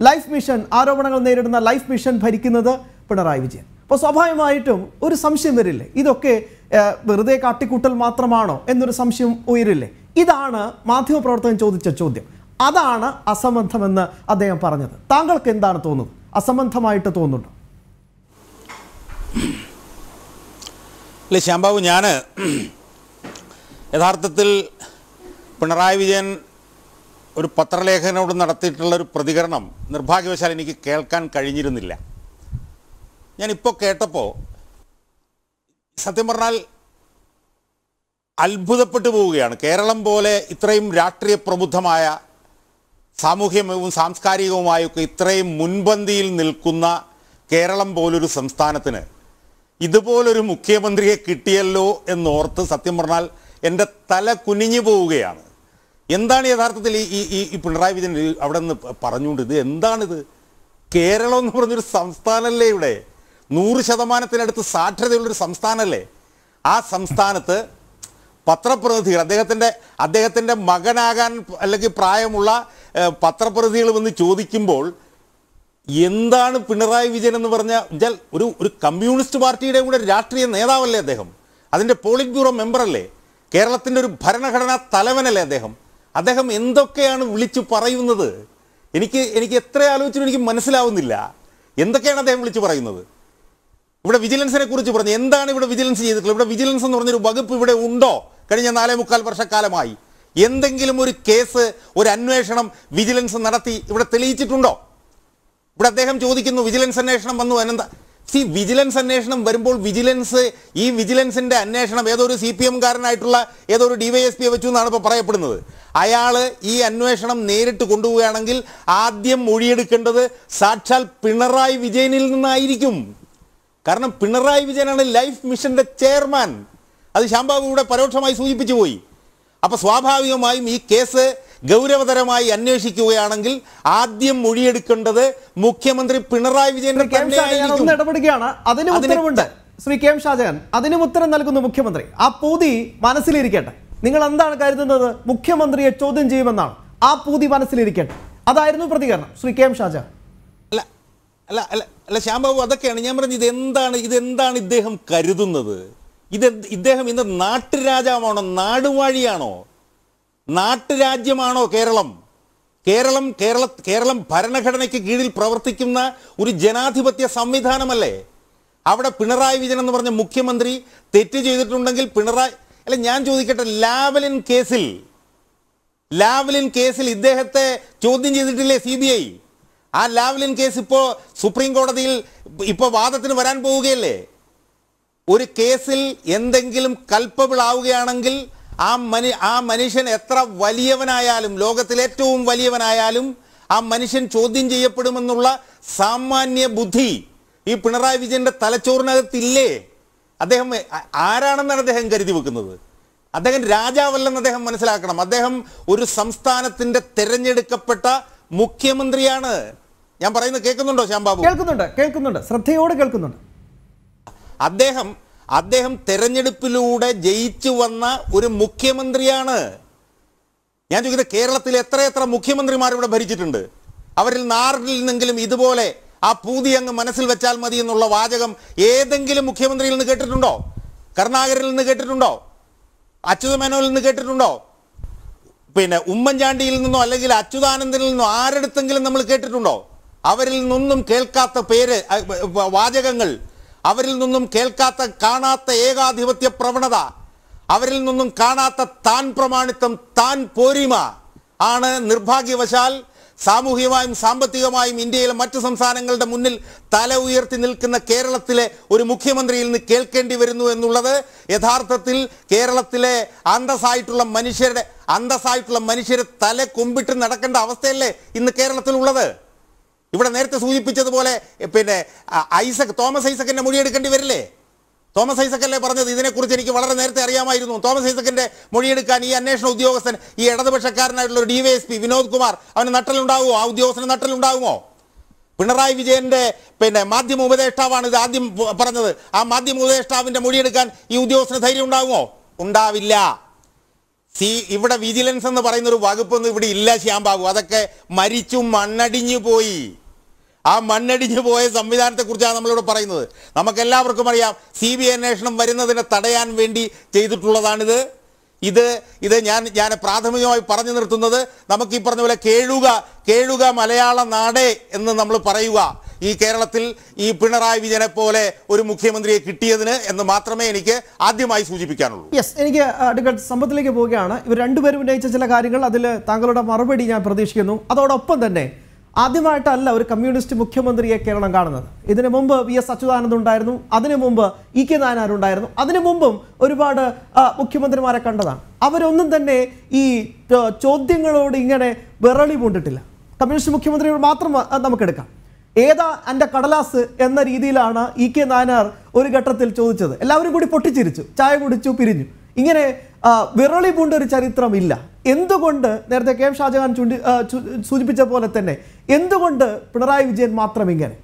ലൈഫ് മിഷൻ ആരോപണങ്ങൾ നേരിടുന്ന ലൈഫ് മിഷൻ ഭരിക്കുന്നത് പിണറായി വിജയൻ അപ്പോൾ സ്വാഭാവികമായിട്ടും ഒരു സംശയം വരില്ലേ ഇതൊക്കെ വെറുതെ കാട്ടിക്കൂട്ടൽ മാത്രമാണോ എന്നൊരു സംശയം ഉയരില്ലേ ഇതാണ് മാധ്യമപ്രവർത്തകൻ ചോദിച്ച ചോദ്യം അതാണ് അസംബന്ധമെന്ന് അദ്ദേഹം പറഞ്ഞത് താങ്കൾക്ക് എന്താണ് തോന്നുന്നത് അസംബന്ധമായിട്ട് തോന്നുന്നുണ്ടോ അല്ല ശ്യാംബാബു ഞാൻ യഥാർത്ഥത്തിൽ പിണറായി വിജയൻ ഒരു പത്രലേഖകനോട് നടത്തിയിട്ടുള്ള ഒരു പ്രതികരണം നിർഭാഗ്യവശാൽ എനിക്ക് കേൾക്കാൻ കഴിഞ്ഞിരുന്നില്ല ഞാനിപ്പോൾ കേട്ടപ്പോൾ സത്യം പറഞ്ഞാൽ അത്ഭുതപ്പെട്ടു പോവുകയാണ് കേരളം പോലെ ഇത്രയും രാഷ്ട്രീയ പ്രബുദ്ധമായ സാമൂഹ്യവും സാംസ്കാരികവുമായൊക്കെ ഇത്രയും മുൻപന്തിയിൽ നിൽക്കുന്ന കേരളം പോലൊരു സംസ്ഥാനത്തിന് ഇതുപോലൊരു മുഖ്യമന്ത്രിയെ കിട്ടിയല്ലോ എന്നോർത്ത് സത്യം പറഞ്ഞാൽ എൻ്റെ തല കുനിഞ്ഞു പോവുകയാണ് എന്താണ് യഥാർത്ഥത്തിൽ ഈ ഈ ഈ പിണറായി വിജയൻ അവിടെ നിന്ന് പറഞ്ഞുകൊണ്ട് ഇത് എന്താണിത് കേരളം എന്ന് പറഞ്ഞൊരു സംസ്ഥാനമല്ലേ ഇവിടെ നൂറ് ശതമാനത്തിനടുത്ത് സാധ്യതയുള്ളൊരു സംസ്ഥാനമല്ലേ ആ സംസ്ഥാനത്ത് പത്രപ്രതിനിധികൾ അദ്ദേഹത്തിൻ്റെ അദ്ദേഹത്തിൻ്റെ മകനാകാൻ അല്ലെങ്കിൽ പ്രായമുള്ള പത്രപ്രതിനിധികൾ വന്ന് ചോദിക്കുമ്പോൾ എന്താണ് പിണറായി വിജയൻ എന്ന് പറഞ്ഞാൽ ഒരു ഒരു കമ്മ്യൂണിസ്റ്റ് പാർട്ടിയുടെ കൂടെ രാഷ്ട്രീയ നേതാവല്ലേ അദ്ദേഹം അതിൻ്റെ പോളിറ്റ് ബ്യൂറോ മെമ്പറല്ലേ കേരളത്തിൻ്റെ ഒരു ഭരണഘടനാ തലവനല്ലേ അദ്ദേഹം അദ്ദേഹം എന്തൊക്കെയാണ് വിളിച്ചു പറയുന്നത് എനിക്ക് എനിക്ക് എത്ര ആലോചിച്ചിട്ടും എനിക്ക് മനസ്സിലാവുന്നില്ല എന്തൊക്കെയാണ് അദ്ദേഹം വിളിച്ചു പറയുന്നത് ഇവിടെ വിജിലൻസിനെ കുറിച്ച് പറഞ്ഞു എന്താണ് ഇവിടെ വിജിലൻസ് ചെയ്തിട്ടുള്ളത് ഇവിടെ വിജിലൻസ് എന്ന് പറഞ്ഞൊരു വകുപ്പ് ഇവിടെ ഉണ്ടോ കഴിഞ്ഞ നാലേ മുക്കാൽ വർഷക്കാലമായി എന്തെങ്കിലും ഒരു കേസ് ഒരു അന്വേഷണം വിജിലൻസ് നടത്തി ഇവിടെ തെളിയിച്ചിട്ടുണ്ടോ ഇവിടെ അദ്ദേഹം ചോദിക്കുന്നു വിജിലൻസ് അന്വേഷണം വന്നു അനന്താ സി വിജിലൻസ് അന്വേഷണം വരുമ്പോൾ വിജിലൻസ് ഈ വിജിലൻസിന്റെ അന്വേഷണം ഏതൊരു സി പി എംകാരനായിട്ടുള്ള ഏതൊരു ഡിവൈഎസ്പിയെ വെച്ചു എന്നാണ് ഇപ്പോൾ പറയപ്പെടുന്നത് അയാൾ ഈ അന്വേഷണം നേരിട്ട് കൊണ്ടുപോവുകയാണെങ്കിൽ ആദ്യം മൊഴിയെടുക്കേണ്ടത് സാക്ഷാൽ പിണറായി വിജയനിൽ നിന്നായിരിക്കും കാരണം പിണറായി വിജയനാണ് ലൈഫ് മിഷന്റെ ചെയർമാൻ അത് ശ്യാംബാബു ഇവിടെ പരോക്ഷമായി സൂചിപ്പിച്ചു പോയി അപ്പോൾ സ്വാഭാവികമായും ഈ കേസ് ഗൗരവതരമായി അന്വേഷിക്കുകയാണെങ്കിൽ ആദ്യം മൊഴിയെടുക്കേണ്ടത് മുഖ്യമന്ത്രി പിണറായി വിജയൻ ഇടപെടുകയാണ് അതിന് ഉത്തരവുണ്ട് ശ്രീ കെ എം ഷാജഹൻ അതിനും ഉത്തരം നൽകുന്നു മുഖ്യമന്ത്രി ആ പൂതി മനസ്സിലിരിക്കട്ടെ നിങ്ങൾ എന്താണ് കരുതുന്നത് മുഖ്യമന്ത്രിയെ ചോദ്യം ചെയ്യുമെന്നാണ് ആ പൂതി മനസ്സിലിരിക്കട്ടെ അതായിരുന്നു പ്രതികരണം ശ്രീ കെ എം ഷാജഹാൻ അല്ല അല്ല അല്ല ശ്യാംബാബു അതൊക്കെയാണ് ഞാൻ പറഞ്ഞത് ഇതെന്താണ് ഇതെന്താണ് ഇദ്ദേഹം കരുതുന്നത് ഇത് ഇദ്ദേഹം ഇന്ന് നാട്ടുരാജാവാണോ നാടുവാഴിയാണോ നാട്ടുരാജ്യമാണോ കേരളം കേരളം കേരള കേരളം ഭരണഘടനയ്ക്ക് കീഴിൽ പ്രവർത്തിക്കുന്ന ഒരു ജനാധിപത്യ സംവിധാനമല്ലേ അവിടെ പിണറായി വിജയൻ എന്ന് പറഞ്ഞ മുഖ്യമന്ത്രി തെറ്റ് ചെയ്തിട്ടുണ്ടെങ്കിൽ പിണറായി അല്ല ഞാൻ ചോദിക്കട്ടെ ലാവലിൻ കേസിൽ ലാവലിൻ കേസിൽ ഇദ്ദേഹത്തെ ചോദ്യം ചെയ്തിട്ടില്ലേ സി ആ ലാവ്ലിൻ കേസ് ഇപ്പോൾ സുപ്രീം കോടതിയിൽ ഇപ്പോൾ വാദത്തിന് വരാൻ പോവുകയല്ലേ ഒരു കേസിൽ എന്തെങ്കിലും കൽപ്പബിൾ ആവുകയാണെങ്കിൽ ആ മനു ആ മനുഷ്യൻ എത്ര വലിയവനായാലും ലോകത്തിലെ ഏറ്റവും വലിയവനായാലും ആ മനുഷ്യൻ ചോദ്യം ചെയ്യപ്പെടുമെന്നുള്ള സാമാന്യ ബുദ്ധി ഈ പിണറായി വിജയന്റെ തലച്ചോറിനകത്തില്ലേ അദ്ദേഹം ആരാണെന്നാണ് അദ്ദേഹം കരുതി വെക്കുന്നത് അദ്ദേഹം രാജാവല്ലെന്ന് അദ്ദേഹം മനസ്സിലാക്കണം അദ്ദേഹം ഒരു സംസ്ഥാനത്തിൻ്റെ തിരഞ്ഞെടുക്കപ്പെട്ട മുഖ്യമന്ത്രിയാണ് ഞാൻ പറയുന്നത് കേൾക്കുന്നുണ്ടോ ശ്യാംബാബു കേൾക്കുന്നുണ്ട് കേൾക്കുന്നുണ്ട് ശ്രദ്ധയോടെ കേൾക്കുന്നുണ്ട് അദ്ദേഹം അദ്ദേഹം തെരഞ്ഞെടുപ്പിലൂടെ ജയിച്ചു വന്ന ഒരു മുഖ്യമന്ത്രിയാണ് ഞാൻ ചോദിക്കുന്നത് കേരളത്തിൽ എത്രയെത്ര മുഖ്യമന്ത്രിമാർ ഇവിടെ ഭരിച്ചിട്ടുണ്ട് അവരിൽ നാറിൽ നിന്നെങ്കിലും ഇതുപോലെ ആ പൂതി അങ്ങ് മനസ്സിൽ വെച്ചാൽ മതി എന്നുള്ള വാചകം ഏതെങ്കിലും മുഖ്യമന്ത്രിയിൽ നിന്ന് കേട്ടിട്ടുണ്ടോ കരുണാകരനിൽ നിന്ന് കേട്ടിട്ടുണ്ടോ അച്യുതമേനോനിൽ നിന്ന് കേട്ടിട്ടുണ്ടോ പിന്നെ ഉമ്മൻചാണ്ടിയിൽ നിന്നോ അല്ലെങ്കിൽ അച്യുതാനന്ദനിൽ നിന്നോ ആരെടുത്തെങ്കിലും നമ്മൾ കേട്ടിട്ടുണ്ടോ അവരിൽ നിന്നും കേൾക്കാത്ത പേര് വാചകങ്ങൾ അവരിൽ നിന്നും കേൾക്കാത്ത കാണാത്ത ഏകാധിപത്യ പ്രവണത അവരിൽ നിന്നും കാണാത്ത താൻ പ്രമാണിത്വം താൻ പോരിമ ആണ് നിർഭാഗ്യവശാൽ സാമൂഹികമായും സാമ്പത്തികമായും ഇന്ത്യയിലെ മറ്റ് സംസ്ഥാനങ്ങളുടെ മുന്നിൽ തല ഉയർത്തി നിൽക്കുന്ന കേരളത്തിലെ ഒരു മുഖ്യമന്ത്രിയിൽ നിന്ന് കേൾക്കേണ്ടി വരുന്നു എന്നുള്ളത് യഥാർത്ഥത്തിൽ കേരളത്തിലെ അന്തസ്സായിട്ടുള്ള മനുഷ്യരുടെ അന്തസ്സായിട്ടുള്ള മനുഷ്യർ തല കുമ്പിട്ട് നടക്കേണ്ട അവസ്ഥയല്ലേ ഇന്ന് കേരളത്തിലുള്ളത് ഇവിടെ നേരത്തെ സൂചിപ്പിച്ചതുപോലെ പിന്നെ ഐസക് തോമസ് മൊഴി എടുക്കേണ്ടി വരില്ലേ തോമസ് ഐസക്കല്ലേ പറഞ്ഞത് ഇതിനെക്കുറിച്ച് എനിക്ക് വളരെ നേരത്തെ അറിയാമായിരുന്നു തോമസ് ഐസക്കിന്റെ മൊഴിയെടുക്കാൻ ഈ അന്വേഷണ ഉദ്യോഗസ്ഥൻ ഈ ഇടതുപക്ഷക്കാരനായിട്ടുള്ള D Y S P Vinod Kumar അവന് നട്ടലുണ്ടാവുമോ ആ ഉദ്യോഗസ്ഥന് നട്ടലുണ്ടാവുമോ പിണറായി വിജയന്റെ പിന്നെ മാധ്യമ ഉപദേഷ്ടാവാണ് ഇത് ആദ്യം പറഞ്ഞത് ആ മാധ്യമ ഉപദേഷ്ടാവിന്റെ മൊഴിയെടുക്കാൻ ഈ ഉദ്യോഗസ്ഥന് ധൈര്യം ഉണ്ടാവുമോ ഉണ്ടാവില്ല സി ഇവിടെ വിജിലൻസ് എന്ന് പറയുന്ന ഒരു വകുപ്പൊന്നും ഇവിടെ ഇല്ല ശ്യാംബാബു അതൊക്കെ മരിച്ചു മണ്ണടിഞ്ഞു പോയി ആ മണ്ണടിഞ്ഞു പോയ കുറിച്ചാണ് നമ്മളിവിടെ പറയുന്നത് നമുക്കെല്ലാവർക്കും അറിയാം സി ബി അന്വേഷണം വരുന്നതിനെ തടയാൻ വേണ്ടി ചെയ്തിട്ടുള്ളതാണിത് ഇത് ഇത് ഞാൻ ഞാൻ പ്രാഥമികമായി പറഞ്ഞു നിർത്തുന്നത് നമുക്ക് ഈ പറഞ്ഞ പോലെ കേഴുക കേഴുക മലയാള നാടേ എന്ന് നമ്മൾ പറയുക ഈ കേരളത്തിൽ ഈ പിണറായി വിജയനെ പോലെ ഒരു മുഖ്യമന്ത്രിയെ കിട്ടിയതിന് എന്ന് മാത്രമേ എനിക്ക് ആദ്യമായി സൂചിപ്പിക്കാനുള്ളൂ യെസ് എനിക്ക് അഡ്വക്കേറ്റ് സമ്പത്തിലേക്ക് പോവുകയാണ് ഇവർ രണ്ടുപേരും ഉന്നയിച്ച ചില കാര്യങ്ങൾ അതിൽ താങ്കളുടെ മറുപടി ഞാൻ പ്രതീക്ഷിക്കുന്നു അതോടൊപ്പം തന്നെ ആദ്യമായിട്ടല്ല ഒരു കമ്മ്യൂണിസ്റ്റ് മുഖ്യമന്ത്രിയെ കേരളം കാണുന്നത് ഇതിനു മുമ്പ് വി എസ് അച്യുതാനന്ദ ഉണ്ടായിരുന്നു അതിനു മുമ്പ് ഇ കെ നായനാരുണ്ടായിരുന്നു അതിനു മുമ്പും ഒരുപാട് മുഖ്യമന്ത്രിമാരെ കണ്ടതാണ് അവരൊന്നും തന്നെ ഈ ചോദ്യങ്ങളോട് ഇങ്ങനെ വിറളി പൂണ്ടിട്ടില്ല കമ്മ്യൂണിസ്റ്റ് മുഖ്യമന്ത്രിയോട് മാത്രം നമുക്കെടുക്കാം ഏതാ എൻ്റെ കടലാസ് എന്ന രീതിയിലാണ് ഇ കെ നായനാർ ഒരു ഘട്ടത്തിൽ ചോദിച്ചത് എല്ലാവരും കൂടി പൊട്ടിച്ചിരിച്ചു ചായ കുടിച്ചു പിരിഞ്ഞു ഇങ്ങനെ വിറളി പൂണ്ട ഒരു ചരിത്രമില്ല എന്തുകൊണ്ട് നേരത്തെ കെ എം ഷാജഹാൻ ചൂണ്ടി സൂചിപ്പിച്ച പോലെ തന്നെ എന്തുകൊണ്ട് പിണറായി വിജയൻ മാത്രം ഇങ്ങനെ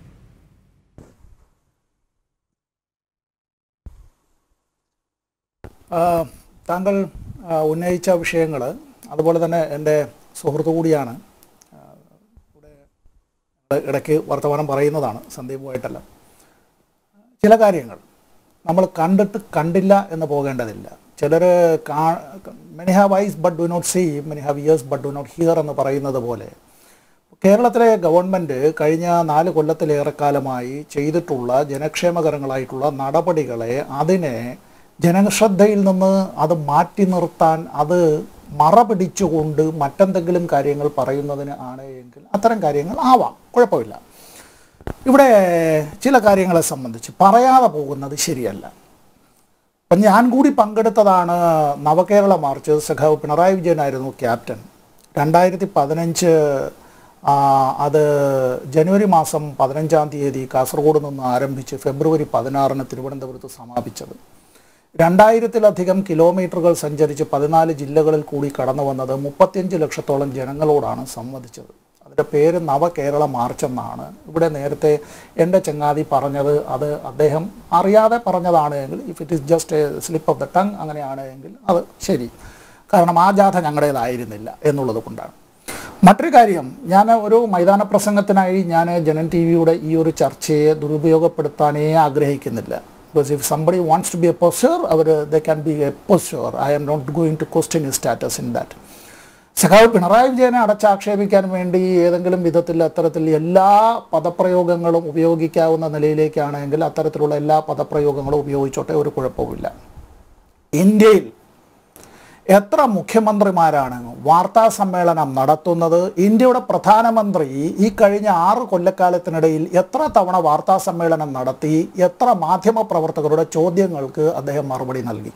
താങ്കൾ ഉന്നയിച്ച വിഷയങ്ങൾ അതുപോലെ തന്നെ എൻ്റെ സുഹൃത്തു കൂടിയാണ് ഇടയ്ക്ക് വർത്തമാനം പറയുന്നതാണ് സന്ദീപുമായിട്ടല്ല ചില കാര്യങ്ങൾ നമ്മൾ കണ്ടിട്ട് കണ്ടില്ല എന്ന് പോകേണ്ടതില്ല ചിലർ കാ many have eyes but do not see many have ears but do not hear എന്ന് പറയുന്നത് പോലെ കേരളത്തിലെ ഗവൺമെൻറ് കഴിഞ്ഞ നാല് കൊല്ലത്തിലേറെക്കാലമായി ചെയ്തിട്ടുള്ള ജനക്ഷേമകരങ്ങളായിട്ടുള്ള നടപടികളെ അതിനെ ജനശ്രദ്ധയിൽ നിന്ന് അത് മാറ്റി നിർത്താൻ അത് മറ പിടിച്ചുകൊണ്ട് മറ്റെന്തെങ്കിലും കാര്യങ്ങൾ പറയുന്നതിന് ആണ് എങ്കിൽ അത്തരം കാര്യങ്ങൾ ആവാം കുഴപ്പമില്ല ഇവിടെ ചില കാര്യങ്ങളെ സംബന്ധിച്ച് പറയാതെ പോകുന്നത് ശരിയല്ല അപ്പം ഞാൻ കൂടി പങ്കെടുത്തതാണ് നവകേരള മാർച്ച് സഖാവ് പിണറായി വിജയനായിരുന്നു ക്യാപ്റ്റൻ രണ്ടായിരത്തി പതിനഞ്ച് അത് ജനുവരി മാസം പതിനഞ്ചാം തീയതി കാസർഗോഡ് നിന്ന് ആരംഭിച്ച് ഫെബ്രുവരി പതിനാറിന് തിരുവനന്തപുരത്ത് സമാപിച്ചത് രണ്ടായിരത്തിലധികം കിലോമീറ്ററുകൾ സഞ്ചരിച്ച് പതിനാല് ജില്ലകളിൽ കൂടി കടന്നു വന്നത് മുപ്പത്തിയഞ്ച് ലക്ഷത്തോളം ജനങ്ങളോടാണ് സംവദിച്ചത് അതിൻ്റെ പേര് നവകേരള മാർച്ച് എന്നാണ് ഇവിടെ നേരത്തെ എൻ്റെ ചങ്ങാതി പറഞ്ഞത് അത് അദ്ദേഹം അറിയാതെ പറഞ്ഞതാണ് എങ്കിൽ if it is just a slip of the tongue അങ്ങനെയാണ് എങ്കിൽ അത് ശരി കാരണം ആ ജാഥ ഞങ്ങളുടേതായിരുന്നില്ല എന്നുള്ളത് കൊണ്ടാണ് മറ്റൊരു കാര്യം ഞാൻ ഒരു മൈതാന പ്രസംഗത്തിനായി ഞാൻ ജനൻ ടി വിയുടെ ഈ ഒരു ചർച്ചയെ ദുരുപയോഗപ്പെടുത്താനേ ആഗ്രഹിക്കുന്നില്ല Because if somebody wants to be a posture, they can be a posture. I am not going to question his status in that. സഖാവ് പിണറായി വിജയനെ അടച്ചാക്ഷേപിക്കാൻ വേണ്ടി ഏതെങ്കിലും വിധത്തിൽ അത്തരത്തിൽ എല്ലാ പദപ്രയോഗങ്ങളും ഉപയോഗിക്കാവുന്ന നിലയിലേക്കാണെങ്കിൽ അത്തരത്തിലുള്ള എല്ലാ പദപ്രയോഗങ്ങളും ഉപയോഗിച്ചോട്ടെ ഒരു കുഴപ്പവുമില്ല ഇന്ത്യയിൽ എത്ര മുഖ്യമന്ത്രിമാരാണ് വാർത്താ സമ്മേളനം നടത്തുന്നത് ഇന്ത്യയുടെ പ്രധാനമന്ത്രി ഈ കഴിഞ്ഞ ആറ് കൊല്ലക്കാലത്തിനിടയിൽ എത്ര തവണ വാർത്താ സമ്മേളനം നടത്തി എത്ര മാധ്യമ പ്രവർത്തകരുടെ ചോദ്യങ്ങൾക്ക് അദ്ദേഹം മറുപടി നൽകി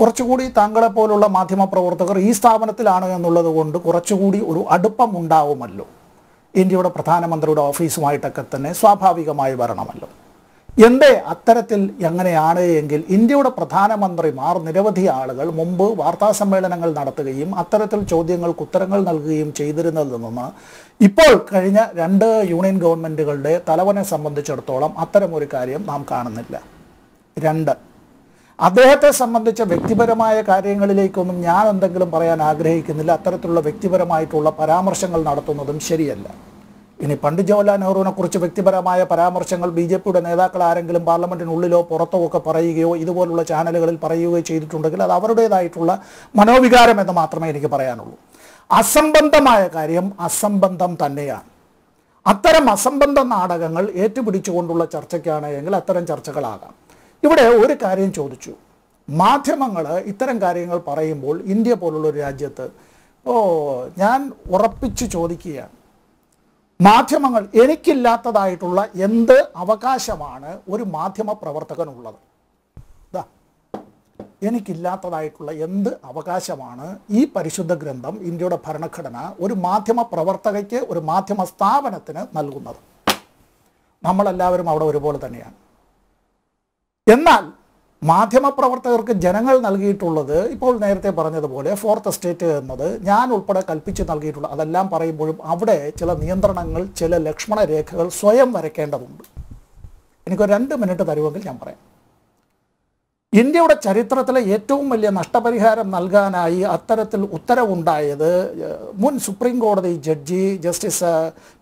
കുറച്ചുകൂടി താങ്കളെ മാധ്യമ മാധ്യമപ്രവർത്തകർ ഈ സ്ഥാപനത്തിലാണ് എന്നുള്ളത് കൊണ്ട് കുറച്ചുകൂടി ഒരു അടുപ്പം ഉണ്ടാവുമല്ലോ ഇന്ത്യയുടെ പ്രധാനമന്ത്രിയുടെ ഓഫീസുമായിട്ടൊക്കെ തന്നെ സ്വാഭാവികമായി വരണമല്ലോ എന്തേ അത്തരത്തിൽ എങ്ങനെയാണ് എങ്കിൽ ഇന്ത്യയുടെ പ്രധാനമന്ത്രിമാർ നിരവധി ആളുകൾ മുമ്പ് വാർത്താ സമ്മേളനങ്ങൾ നടത്തുകയും അത്തരത്തിൽ ചോദ്യങ്ങൾക്ക് ഉത്തരങ്ങൾ നൽകുകയും ചെയ്തിരുന്നതിൽ നിന്ന് ഇപ്പോൾ കഴിഞ്ഞ രണ്ട് യൂണിയൻ ഗവൺമെൻറ്റുകളുടെ തലവനെ സംബന്ധിച്ചിടത്തോളം അത്തരമൊരു കാര്യം നാം കാണുന്നില്ല രണ്ട് അദ്ദേഹത്തെ സംബന്ധിച്ച വ്യക്തിപരമായ കാര്യങ്ങളിലേക്കൊന്നും ഞാൻ എന്തെങ്കിലും പറയാൻ ആഗ്രഹിക്കുന്നില്ല അത്തരത്തിലുള്ള വ്യക്തിപരമായിട്ടുള്ള പരാമർശങ്ങൾ നടത്തുന്നതും ശരിയല്ല ഇനി പണ്ട് ജവഹർലാൽ നെഹ്റുവിനെ കുറിച്ച് വ്യക്തിപരമായ പരാമർശങ്ങൾ ബി ജെ പിയുടെ നേതാക്കൾ ആരെങ്കിലും പാർലമെന്റിനുള്ളിലോ പുറത്തോ ഒക്കെ പറയുകയോ ഇതുപോലുള്ള ചാനലുകളിൽ പറയുകയോ ചെയ്തിട്ടുണ്ടെങ്കിൽ അത് അവരുടേതായിട്ടുള്ള മനോവികാരം എന്ന് മാത്രമേ എനിക്ക് പറയാനുള്ളൂ അസംബന്ധമായ കാര്യം അസംബന്ധം തന്നെയാണ് അത്തരം അസംബന്ധ നാടകങ്ങൾ ഏറ്റുപിടിച്ചുകൊണ്ടുള്ള ചർച്ചയ്ക്കാണ് എങ്കിൽ അത്തരം ചർച്ചകളാകാം ഇവിടെ ഒരു കാര്യം ചോദിച്ചു മാധ്യമങ്ങൾ ഇത്തരം കാര്യങ്ങൾ പറയുമ്പോൾ ഇന്ത്യ പോലുള്ള ഒരു രാജ്യത്ത് ഓ ഞാൻ ഉറപ്പിച്ചു ചോദിക്കുകയാണ് മാധ്യമങ്ങൾ എനിക്കില്ലാത്തതായിട്ടുള്ള എന്ത് അവകാശമാണ് ഒരു മാധ്യമ പ്രവർത്തകനുള്ളത് എനിക്കില്ലാത്തതായിട്ടുള്ള എന്ത് അവകാശമാണ് ഈ പരിശുദ്ധ ഗ്രന്ഥം ഇന്ത്യയുടെ ഭരണഘടന ഒരു മാധ്യമ പ്രവർത്തകയ്ക്ക് ഒരു മാധ്യമ സ്ഥാപനത്തിന് നൽകുന്നത് നമ്മളെല്ലാവരും അവിടെ ഒരുപോലെ തന്നെയാണ് എന്നാൽ മാധ്യമപ്രവർത്തകർക്ക് ജനങ്ങൾ നൽകിയിട്ടുള്ളത് ഇപ്പോൾ നേരത്തെ പറഞ്ഞതുപോലെ ഫോർത്ത് എസ്റ്റേറ്റ് എന്നത് ഞാൻ ഉൾപ്പെടെ കൽപ്പിച്ച് നൽകിയിട്ടുള്ളത് അതെല്ലാം പറയുമ്പോഴും അവിടെ ചില നിയന്ത്രണങ്ങൾ ചില ലക്ഷ്മണ രേഖകൾ സ്വയം വരയ്ക്കേണ്ടതുണ്ട് എനിക്കൊരു രണ്ട് മിനിറ്റ് തരുമെങ്കിൽ ഞാൻ പറയാം ഇന്ത്യയുടെ ചരിത്രത്തിലെ ഏറ്റവും വലിയ നഷ്ടപരിഹാരം നൽകാനായി അത്തരത്തിൽ ഉത്തരവുണ്ടായത് മുൻ സുപ്രീം കോടതി ജഡ്ജി ജസ്റ്റിസ്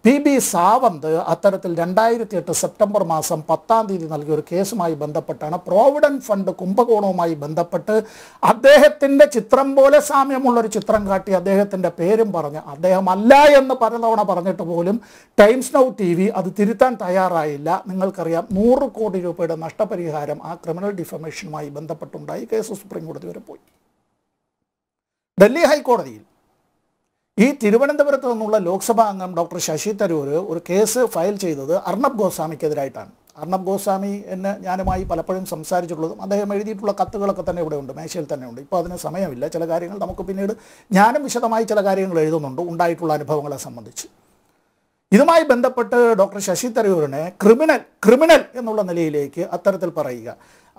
പി ബി സാവന്ത് അത്തരത്തിൽ രണ്ടായിരത്തി എട്ട് സെപ്റ്റംബർ മാസം പത്താം തീയതി നൽകിയ ഒരു കേസുമായി ബന്ധപ്പെട്ടാണ് പ്രോവിഡൻറ്റ് ഫണ്ട് കുംഭകോണവുമായി ബന്ധപ്പെട്ട് അദ്ദേഹത്തിൻ്റെ ചിത്രം പോലെ സാമ്യമുള്ളൊരു ചിത്രം കാട്ടി അദ്ദേഹത്തിൻ്റെ പേരും പറഞ്ഞ് അദ്ദേഹമല്ല എന്ന് പലതവണ പറഞ്ഞിട്ട് പോലും ടൈംസ് നൗ ടി വി അത് തിരുത്താൻ തയ്യാറായില്ല നിങ്ങൾക്കറിയാം നൂറ് കോടി രൂപയുടെ നഷ്ടപരിഹാരം ആ ക്രിമിനൽ ഡിഫമേഷൻ കേസുമായി ബന്ധപ്പെട്ടുണ്ടായി കേസ് സുപ്രീം കോടതി വരെ പോയി ഡൽഹി ഹൈക്കോടതിയിൽ ഈ തിരുവനന്തപുരത്ത് നിന്നുള്ള ലോക്സഭാ അംഗം ഡോക്ടർ ശശി തരൂർ ഒരു കേസ് ഫയൽ ചെയ്തത് അർണബ് ഗോസ്വാമിക്കെതിരായിട്ടാണ് അർണബ് ഗോസ്വാമി എന്നെ ഞാനുമായി പലപ്പോഴും സംസാരിച്ചിട്ടുള്ളതും അദ്ദേഹം എഴുതിയിട്ടുള്ള കത്തുകളൊക്കെ തന്നെ ഇവിടെ ഉണ്ട് മേശയിൽ തന്നെ ഉണ്ട് ഇപ്പോൾ അതിന് സമയമില്ല ചില കാര്യങ്ങൾ നമുക്ക് പിന്നീട് ഞാനും വിശദമായി ചില കാര്യങ്ങൾ എഴുതുന്നുണ്ട് ഉണ്ടായിട്ടുള്ള അനുഭവങ്ങളെ സംബന്ധിച്ച് ഇതുമായി ബന്ധപ്പെട്ട് ഡോക്ടർ ശശി തരൂരിനെ ക്രിമിനൽ ക്രിമിനൽ എന്നുള്ള നിലയിലേക്ക് അത്തരത്തിൽ പറയുക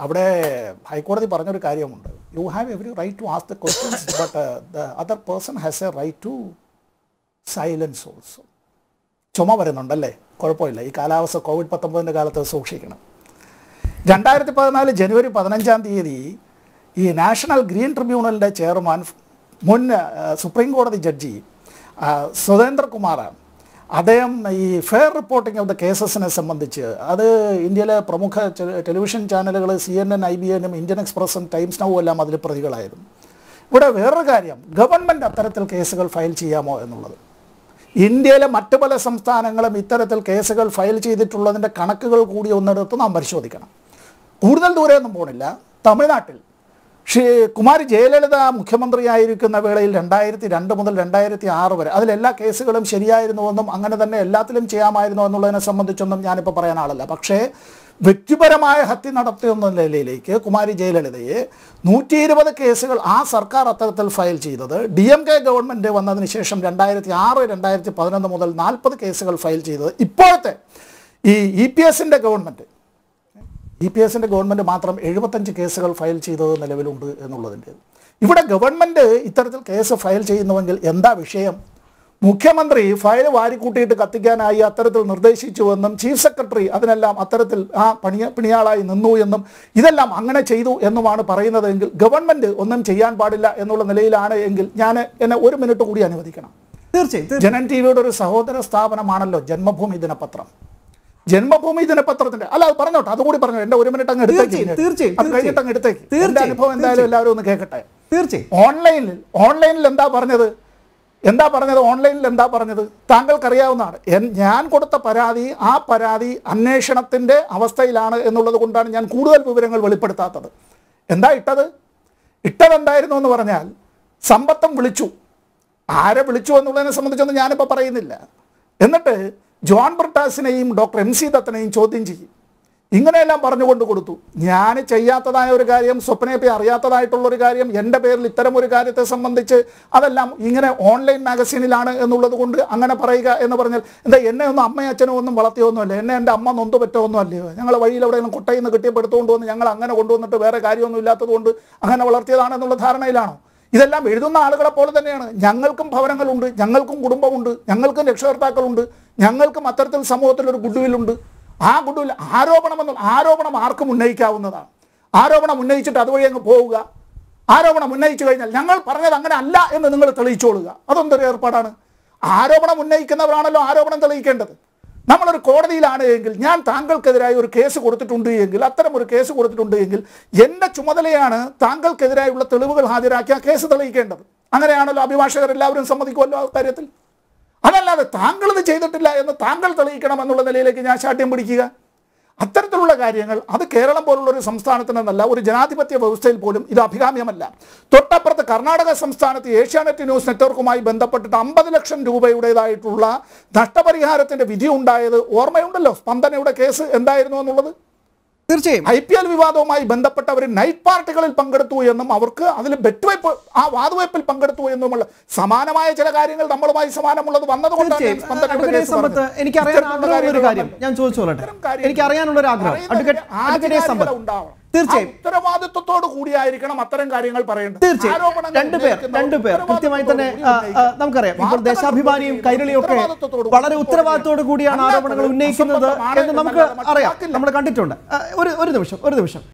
അവിടെ ഹൈക്കോടതി പറഞ്ഞൊരു കാര്യമുണ്ട് you have every right to ask the questions but the other person has a right to silence also ചുമ വരുന്നുണ്ടല്ലേ കുഴപ്പമില്ല ഈ കാലാവസ്ഥ കോവിഡ് പത്തൊമ്പതിൻ്റെ കാലത്ത് സൂക്ഷിക്കണം രണ്ടായിരത്തി പതിനാല് ജനുവരി പതിനഞ്ചാം തീയതി ഈ നാഷണൽ ഗ്രീൻ ട്രിബ്യൂണലിൻ്റെ ചെയർമാൻ മുൻ സുപ്രീം കോടതി ജഡ്ജി സ്വതേന്ദ്രകുമാറാണ് അദ്ദേഹം ഈ ഫെയർ റിപ്പോർട്ടിംഗ് ഓഫ് ദ കേസസിനെ സംബന്ധിച്ച് അത് ഇന്ത്യയിലെ പ്രമുഖ ടെലിവിഷൻ ചാനലുകൾ C N N I B എനും ഇന്ത്യൻ എക്സ്പ്രസും ടൈംസ് നൗവും എല്ലാം അതിൽ പ്രതികളായിരുന്നു ഇവിടെ വേറൊരു കാര്യം ഗവൺമെൻറ് അത്തരത്തിൽ കേസുകൾ ഫയൽ ചെയ്യാമോ എന്നുള്ളത് ഇന്ത്യയിലെ മറ്റു പല സംസ്ഥാനങ്ങളും ഇത്തരത്തിൽ കേസുകൾ ഫയൽ ചെയ്തിട്ടുള്ളതിൻ്റെ കണക്കുകൾ കൂടി ഒന്നെടുത്ത് നാം പരിശോധിക്കണം കൂടുതൽ ദൂരെയൊന്നും പോകണില്ല തമിഴ്നാട്ടിൽ ഷീ കുമാരി ജയലളിത മുഖ്യമന്ത്രിയായിരിക്കുന്ന വേളയിൽ രണ്ടായിരത്തി രണ്ട് മുതൽ രണ്ടായിരത്തി ആറ് വരെ അതിലെല്ലാ കേസുകളും ശരിയായിരുന്നുവെന്നും അങ്ങനെ തന്നെ എല്ലാത്തിലും ചെയ്യാമായിരുന്നു എന്നുള്ളതിനെ സംബന്ധിച്ചൊന്നും ഞാനിപ്പോൾ പറയാൻ ആളല്ല പക്ഷേ വ്യക്തിപരമായ ഹത്യ നടത്തിയെന്ന നിലയിലേക്ക് കുമാരി ജയലളിതയെ നൂറ്റി ഇരുപത് കേസുകൾ ആ സർക്കാർ അത്തരത്തിൽ ഫയൽ ചെയ്തത് ഡി എം കെ ഗവൺമെൻറ് വന്നതിന് ശേഷം രണ്ടായിരത്തി ആറ് രണ്ടായിരത്തി പതിനൊന്ന് മുതൽ നാൽപ്പത് കേസുകൾ ഫയൽ ചെയ്തത് ഇപ്പോഴത്തെ ഈ ഇ പി എസിൻ്റെ ഗവൺമെൻറ് ഡി പി എസിൻ്റെ ഗവൺമെൻറ് മാത്രം എഴുപത്തഞ്ച് കേസുകൾ ഫയൽ ചെയ്തത് നിലവിലുണ്ട് എന്നുള്ളതിൻ്റെ ഇവിടെ ഗവൺമെൻറ് ഇത്തരത്തിൽ കേസ് ഫയൽ ചെയ്യുന്നുവെങ്കിൽ എന്താ വിഷയം മുഖ്യമന്ത്രി ഫയൽ വാരിക്കൂട്ടിയിട്ട് കത്തിക്കാനായി അത്തരത്തിൽ നിർദ്ദേശിച്ചുവെന്നും ചീഫ് സെക്രട്ടറി അതിനെല്ലാം അത്തരത്തിൽ ആ പണിയ പിണിയാളായി നിന്നു എന്നും ഇതെല്ലാം അങ്ങനെ ചെയ്തു എന്നുമാണ് പറയുന്നതെങ്കിൽ ഗവൺമെൻറ് ഒന്നും ചെയ്യാൻ പാടില്ല എന്നുള്ള നിലയിലാണ് എങ്കിൽ ഞാൻ എന്നെ ഒരു മിനിറ്റ് കൂടി അനുവദിക്കണം തീർച്ചയായും ജനൻ ടി വിയുടെ ഒരു സഹോദര സ്ഥാപനമാണല്ലോ ജന്മഭൂമി ദിനപത്രം ജന്മഭൂമി ദിനപത്രത്തിന്റെ അല്ല അത് പറഞ്ഞോട്ടെ അതുകൂടി പറഞ്ഞു എന്റെ ഒരു മിനിറ്റ് അങ്ങ് എടുത്തേക്ക് അത് അനുഭവം എന്തായാലും എല്ലാവരും ഒന്ന് കേൾക്കട്ടെ തീർച്ചയായും ഓൺലൈനിൽ ഓൺലൈനിൽ എന്താ പറഞ്ഞത് എന്താ പറഞ്ഞത് ഓൺലൈനിൽ എന്താ പറഞ്ഞത് താങ്കൾക്കറിയാവുന്നതാണ് ഞാൻ കൊടുത്ത പരാതി ആ പരാതി അന്വേഷണത്തിന്റെ അവസ്ഥയിലാണ് എന്നുള്ളത് കൊണ്ടാണ് ഞാൻ കൂടുതൽ വിവരങ്ങൾ വെളിപ്പെടുത്താത്തത് എന്താ ഇട്ടത് ഇട്ടത് എന്തായിരുന്നു എന്ന് പറഞ്ഞാൽ സമ്പത്തം വിളിച്ചു ആരെ വിളിച്ചു എന്നുള്ളതിനെ സംബന്ധിച്ചൊന്നും ഞാനിപ്പോൾ പറയുന്നില്ല എന്നിട്ട് ജോൺ ബ്രിട്ടാസിനെയും ഡോക്ടർ എം സി ദത്തനെയും ചോദ്യം ചെയ്യും ഇങ്ങനെയെല്ലാം പറഞ്ഞുകൊണ്ട് കൊടുത്തു ഞാൻ ചെയ്യാത്തതായ ഒരു കാര്യം സ്വപ്നയെപ്പി അറിയാത്തതായിട്ടുള്ള ഒരു കാര്യം എൻ്റെ പേരിൽ ഇത്തരം ഒരു കാര്യത്തെ സംബന്ധിച്ച് അതെല്ലാം ഇങ്ങനെ ഓൺലൈൻ മാഗസീനിലാണ് എന്നുള്ളത് കൊണ്ട് അങ്ങനെ പറയുക എന്ന് പറഞ്ഞാൽ എന്താ എന്നെ ഒന്നും അമ്മയും അച്ഛനും ഒന്നും വളർത്തിയൊന്നുമല്ല എന്നെ എൻ്റെ അമ്മ നൊന്തു പറ്റൊന്നും ഞങ്ങൾ വഴിയിൽ എവിടെയെങ്കിലും കുട്ടയിൽ നിന്ന് കിട്ടിയപ്പെടുത്തുകൊണ്ട് വന്ന് ഞങ്ങൾ അങ്ങനെ കൊണ്ടുവന്നിട്ട് വേറെ കാര്യമൊന്നും ഇല്ലാത്തതുകൊണ്ട് അങ്ങനെ വളർത്തിയതാണെന്നുള്ള ധാരണയിലാണോ ഇതെല്ലാം എഴുതുന്ന ആളുകളെ പോലെ തന്നെയാണ് ഞങ്ങൾക്കും ഭവനങ്ങളുണ്ട് ഞങ്ങൾക്കും കുടുംബമുണ്ട് ഞങ്ങൾക്കും രക്ഷകർത്താക്കളുണ്ട് ഞങ്ങൾക്കും അത്തരത്തിൽ ഒരു ഗുഡ്വില്ലുണ്ട് ആ ഗുഡ്വിൽ ആരോപണം എന്ന് ആരോപണം ആർക്കും ഉന്നയിക്കാവുന്നതാണ് ആരോപണം ഉന്നയിച്ചിട്ട് അതുവഴി അങ്ങ് പോവുക ആരോപണം ഉന്നയിച്ചു കഴിഞ്ഞാൽ ഞങ്ങൾ പറഞ്ഞത് അങ്ങനെ അല്ല എന്ന് നിങ്ങൾ തെളിയിച്ചോളുക അതൊന്നൊരു ഏർപ്പാടാണ് ആരോപണം ഉന്നയിക്കുന്നവരാണല്ലോ ആരോപണം തെളിയിക്കേണ്ടത് നമ്മളൊരു കോടതിയിലാണ് എങ്കിൽ ഞാൻ താങ്കൾക്കെതിരായി ഒരു കേസ് കൊടുത്തിട്ടുണ്ട് എങ്കിൽ അത്തരം ഒരു കേസ് കൊടുത്തിട്ടുണ്ട് എങ്കിൽ എൻ്റെ ചുമതലയാണ് താങ്കൾക്കെതിരായുള്ള തെളിവുകൾ ഹാജരാക്കി ആ കേസ് തെളിയിക്കേണ്ടത് അങ്ങനെയാണല്ലോ അഭിഭാഷകരെല്ലാവരും സമ്മതിക്കുമല്ലോ ആ കാര്യത്തിൽ അതല്ലാതെ ഇത് ചെയ്തിട്ടില്ല എന്ന് താങ്കൾ തെളിയിക്കണം എന്നുള്ള നിലയിലേക്ക് ഞാൻ ശാഠ്യം പിടിക്കുക അത്തരത്തിലുള്ള കാര്യങ്ങൾ അത് കേരളം പോലുള്ള ഒരു സംസ്ഥാനത്തിനെന്നല്ല ഒരു ജനാധിപത്യ വ്യവസ്ഥയിൽ പോലും ഇത് അഭികാമ്യമല്ല തൊട്ടപ്പുറത്ത് കർണാടക സംസ്ഥാനത്ത് ഏഷ്യാനെറ്റ് ന്യൂസ് നെറ്റ്വർക്കുമായി ബന്ധപ്പെട്ടിട്ട് അമ്പത് ലക്ഷം രൂപയുടേതായിട്ടുള്ള നഷ്ടപരിഹാരത്തിൻ്റെ വിധി ഉണ്ടായത് ഓർമ്മയുണ്ടല്ലോ സ്പന്ദനയുടെ കേസ് എന്തായിരുന്നു എന്നുള്ളത് തീർച്ചയായും ഐ പി എൽ വിവാദവുമായി ബന്ധപ്പെട്ട അവർ നൈറ്റ് പാർട്ടികളിൽ പങ്കെടുത്തു എന്നും അവർക്ക് അതിൽ ബെറ്റ് വയ്പ് ആ വാതുവയ്പിൽ പങ്കെടുത്തു എന്നുമുള്ള സമാനമായ ചില കാര്യങ്ങൾ നമ്മളുമായി സമാനമുള്ളത് വന്നതുകൊണ്ടാണ് എനിക്കറിയാനുള്ള ഒരു ആഗ്രഹം ഉണ്ടാവണം തീർച്ചയായും ഉത്തരവാദിത്വത്തോട് കൂടിയായിരിക്കണം അത്തരം കാര്യങ്ങൾ പറയേണ്ടത് തീർച്ചയായും രണ്ടുപേർ രണ്ടുപേർ കൃത്യമായി തന്നെ നമുക്കറിയാം ഇപ്പോൾ ദേശാഭിമാനിയും കൈരളിയും ഒക്കെ വളരെ ഉത്തരവാദിത്തോട് കൂടിയാണ് ആരോപണങ്ങൾ ഉന്നയിക്കുന്നത് എന്ന് നമുക്ക് അറിയാം നമ്മൾ കണ്ടിട്ടുണ്ട് ഒരു ഒരു നിമിഷം ഒരു നിമിഷം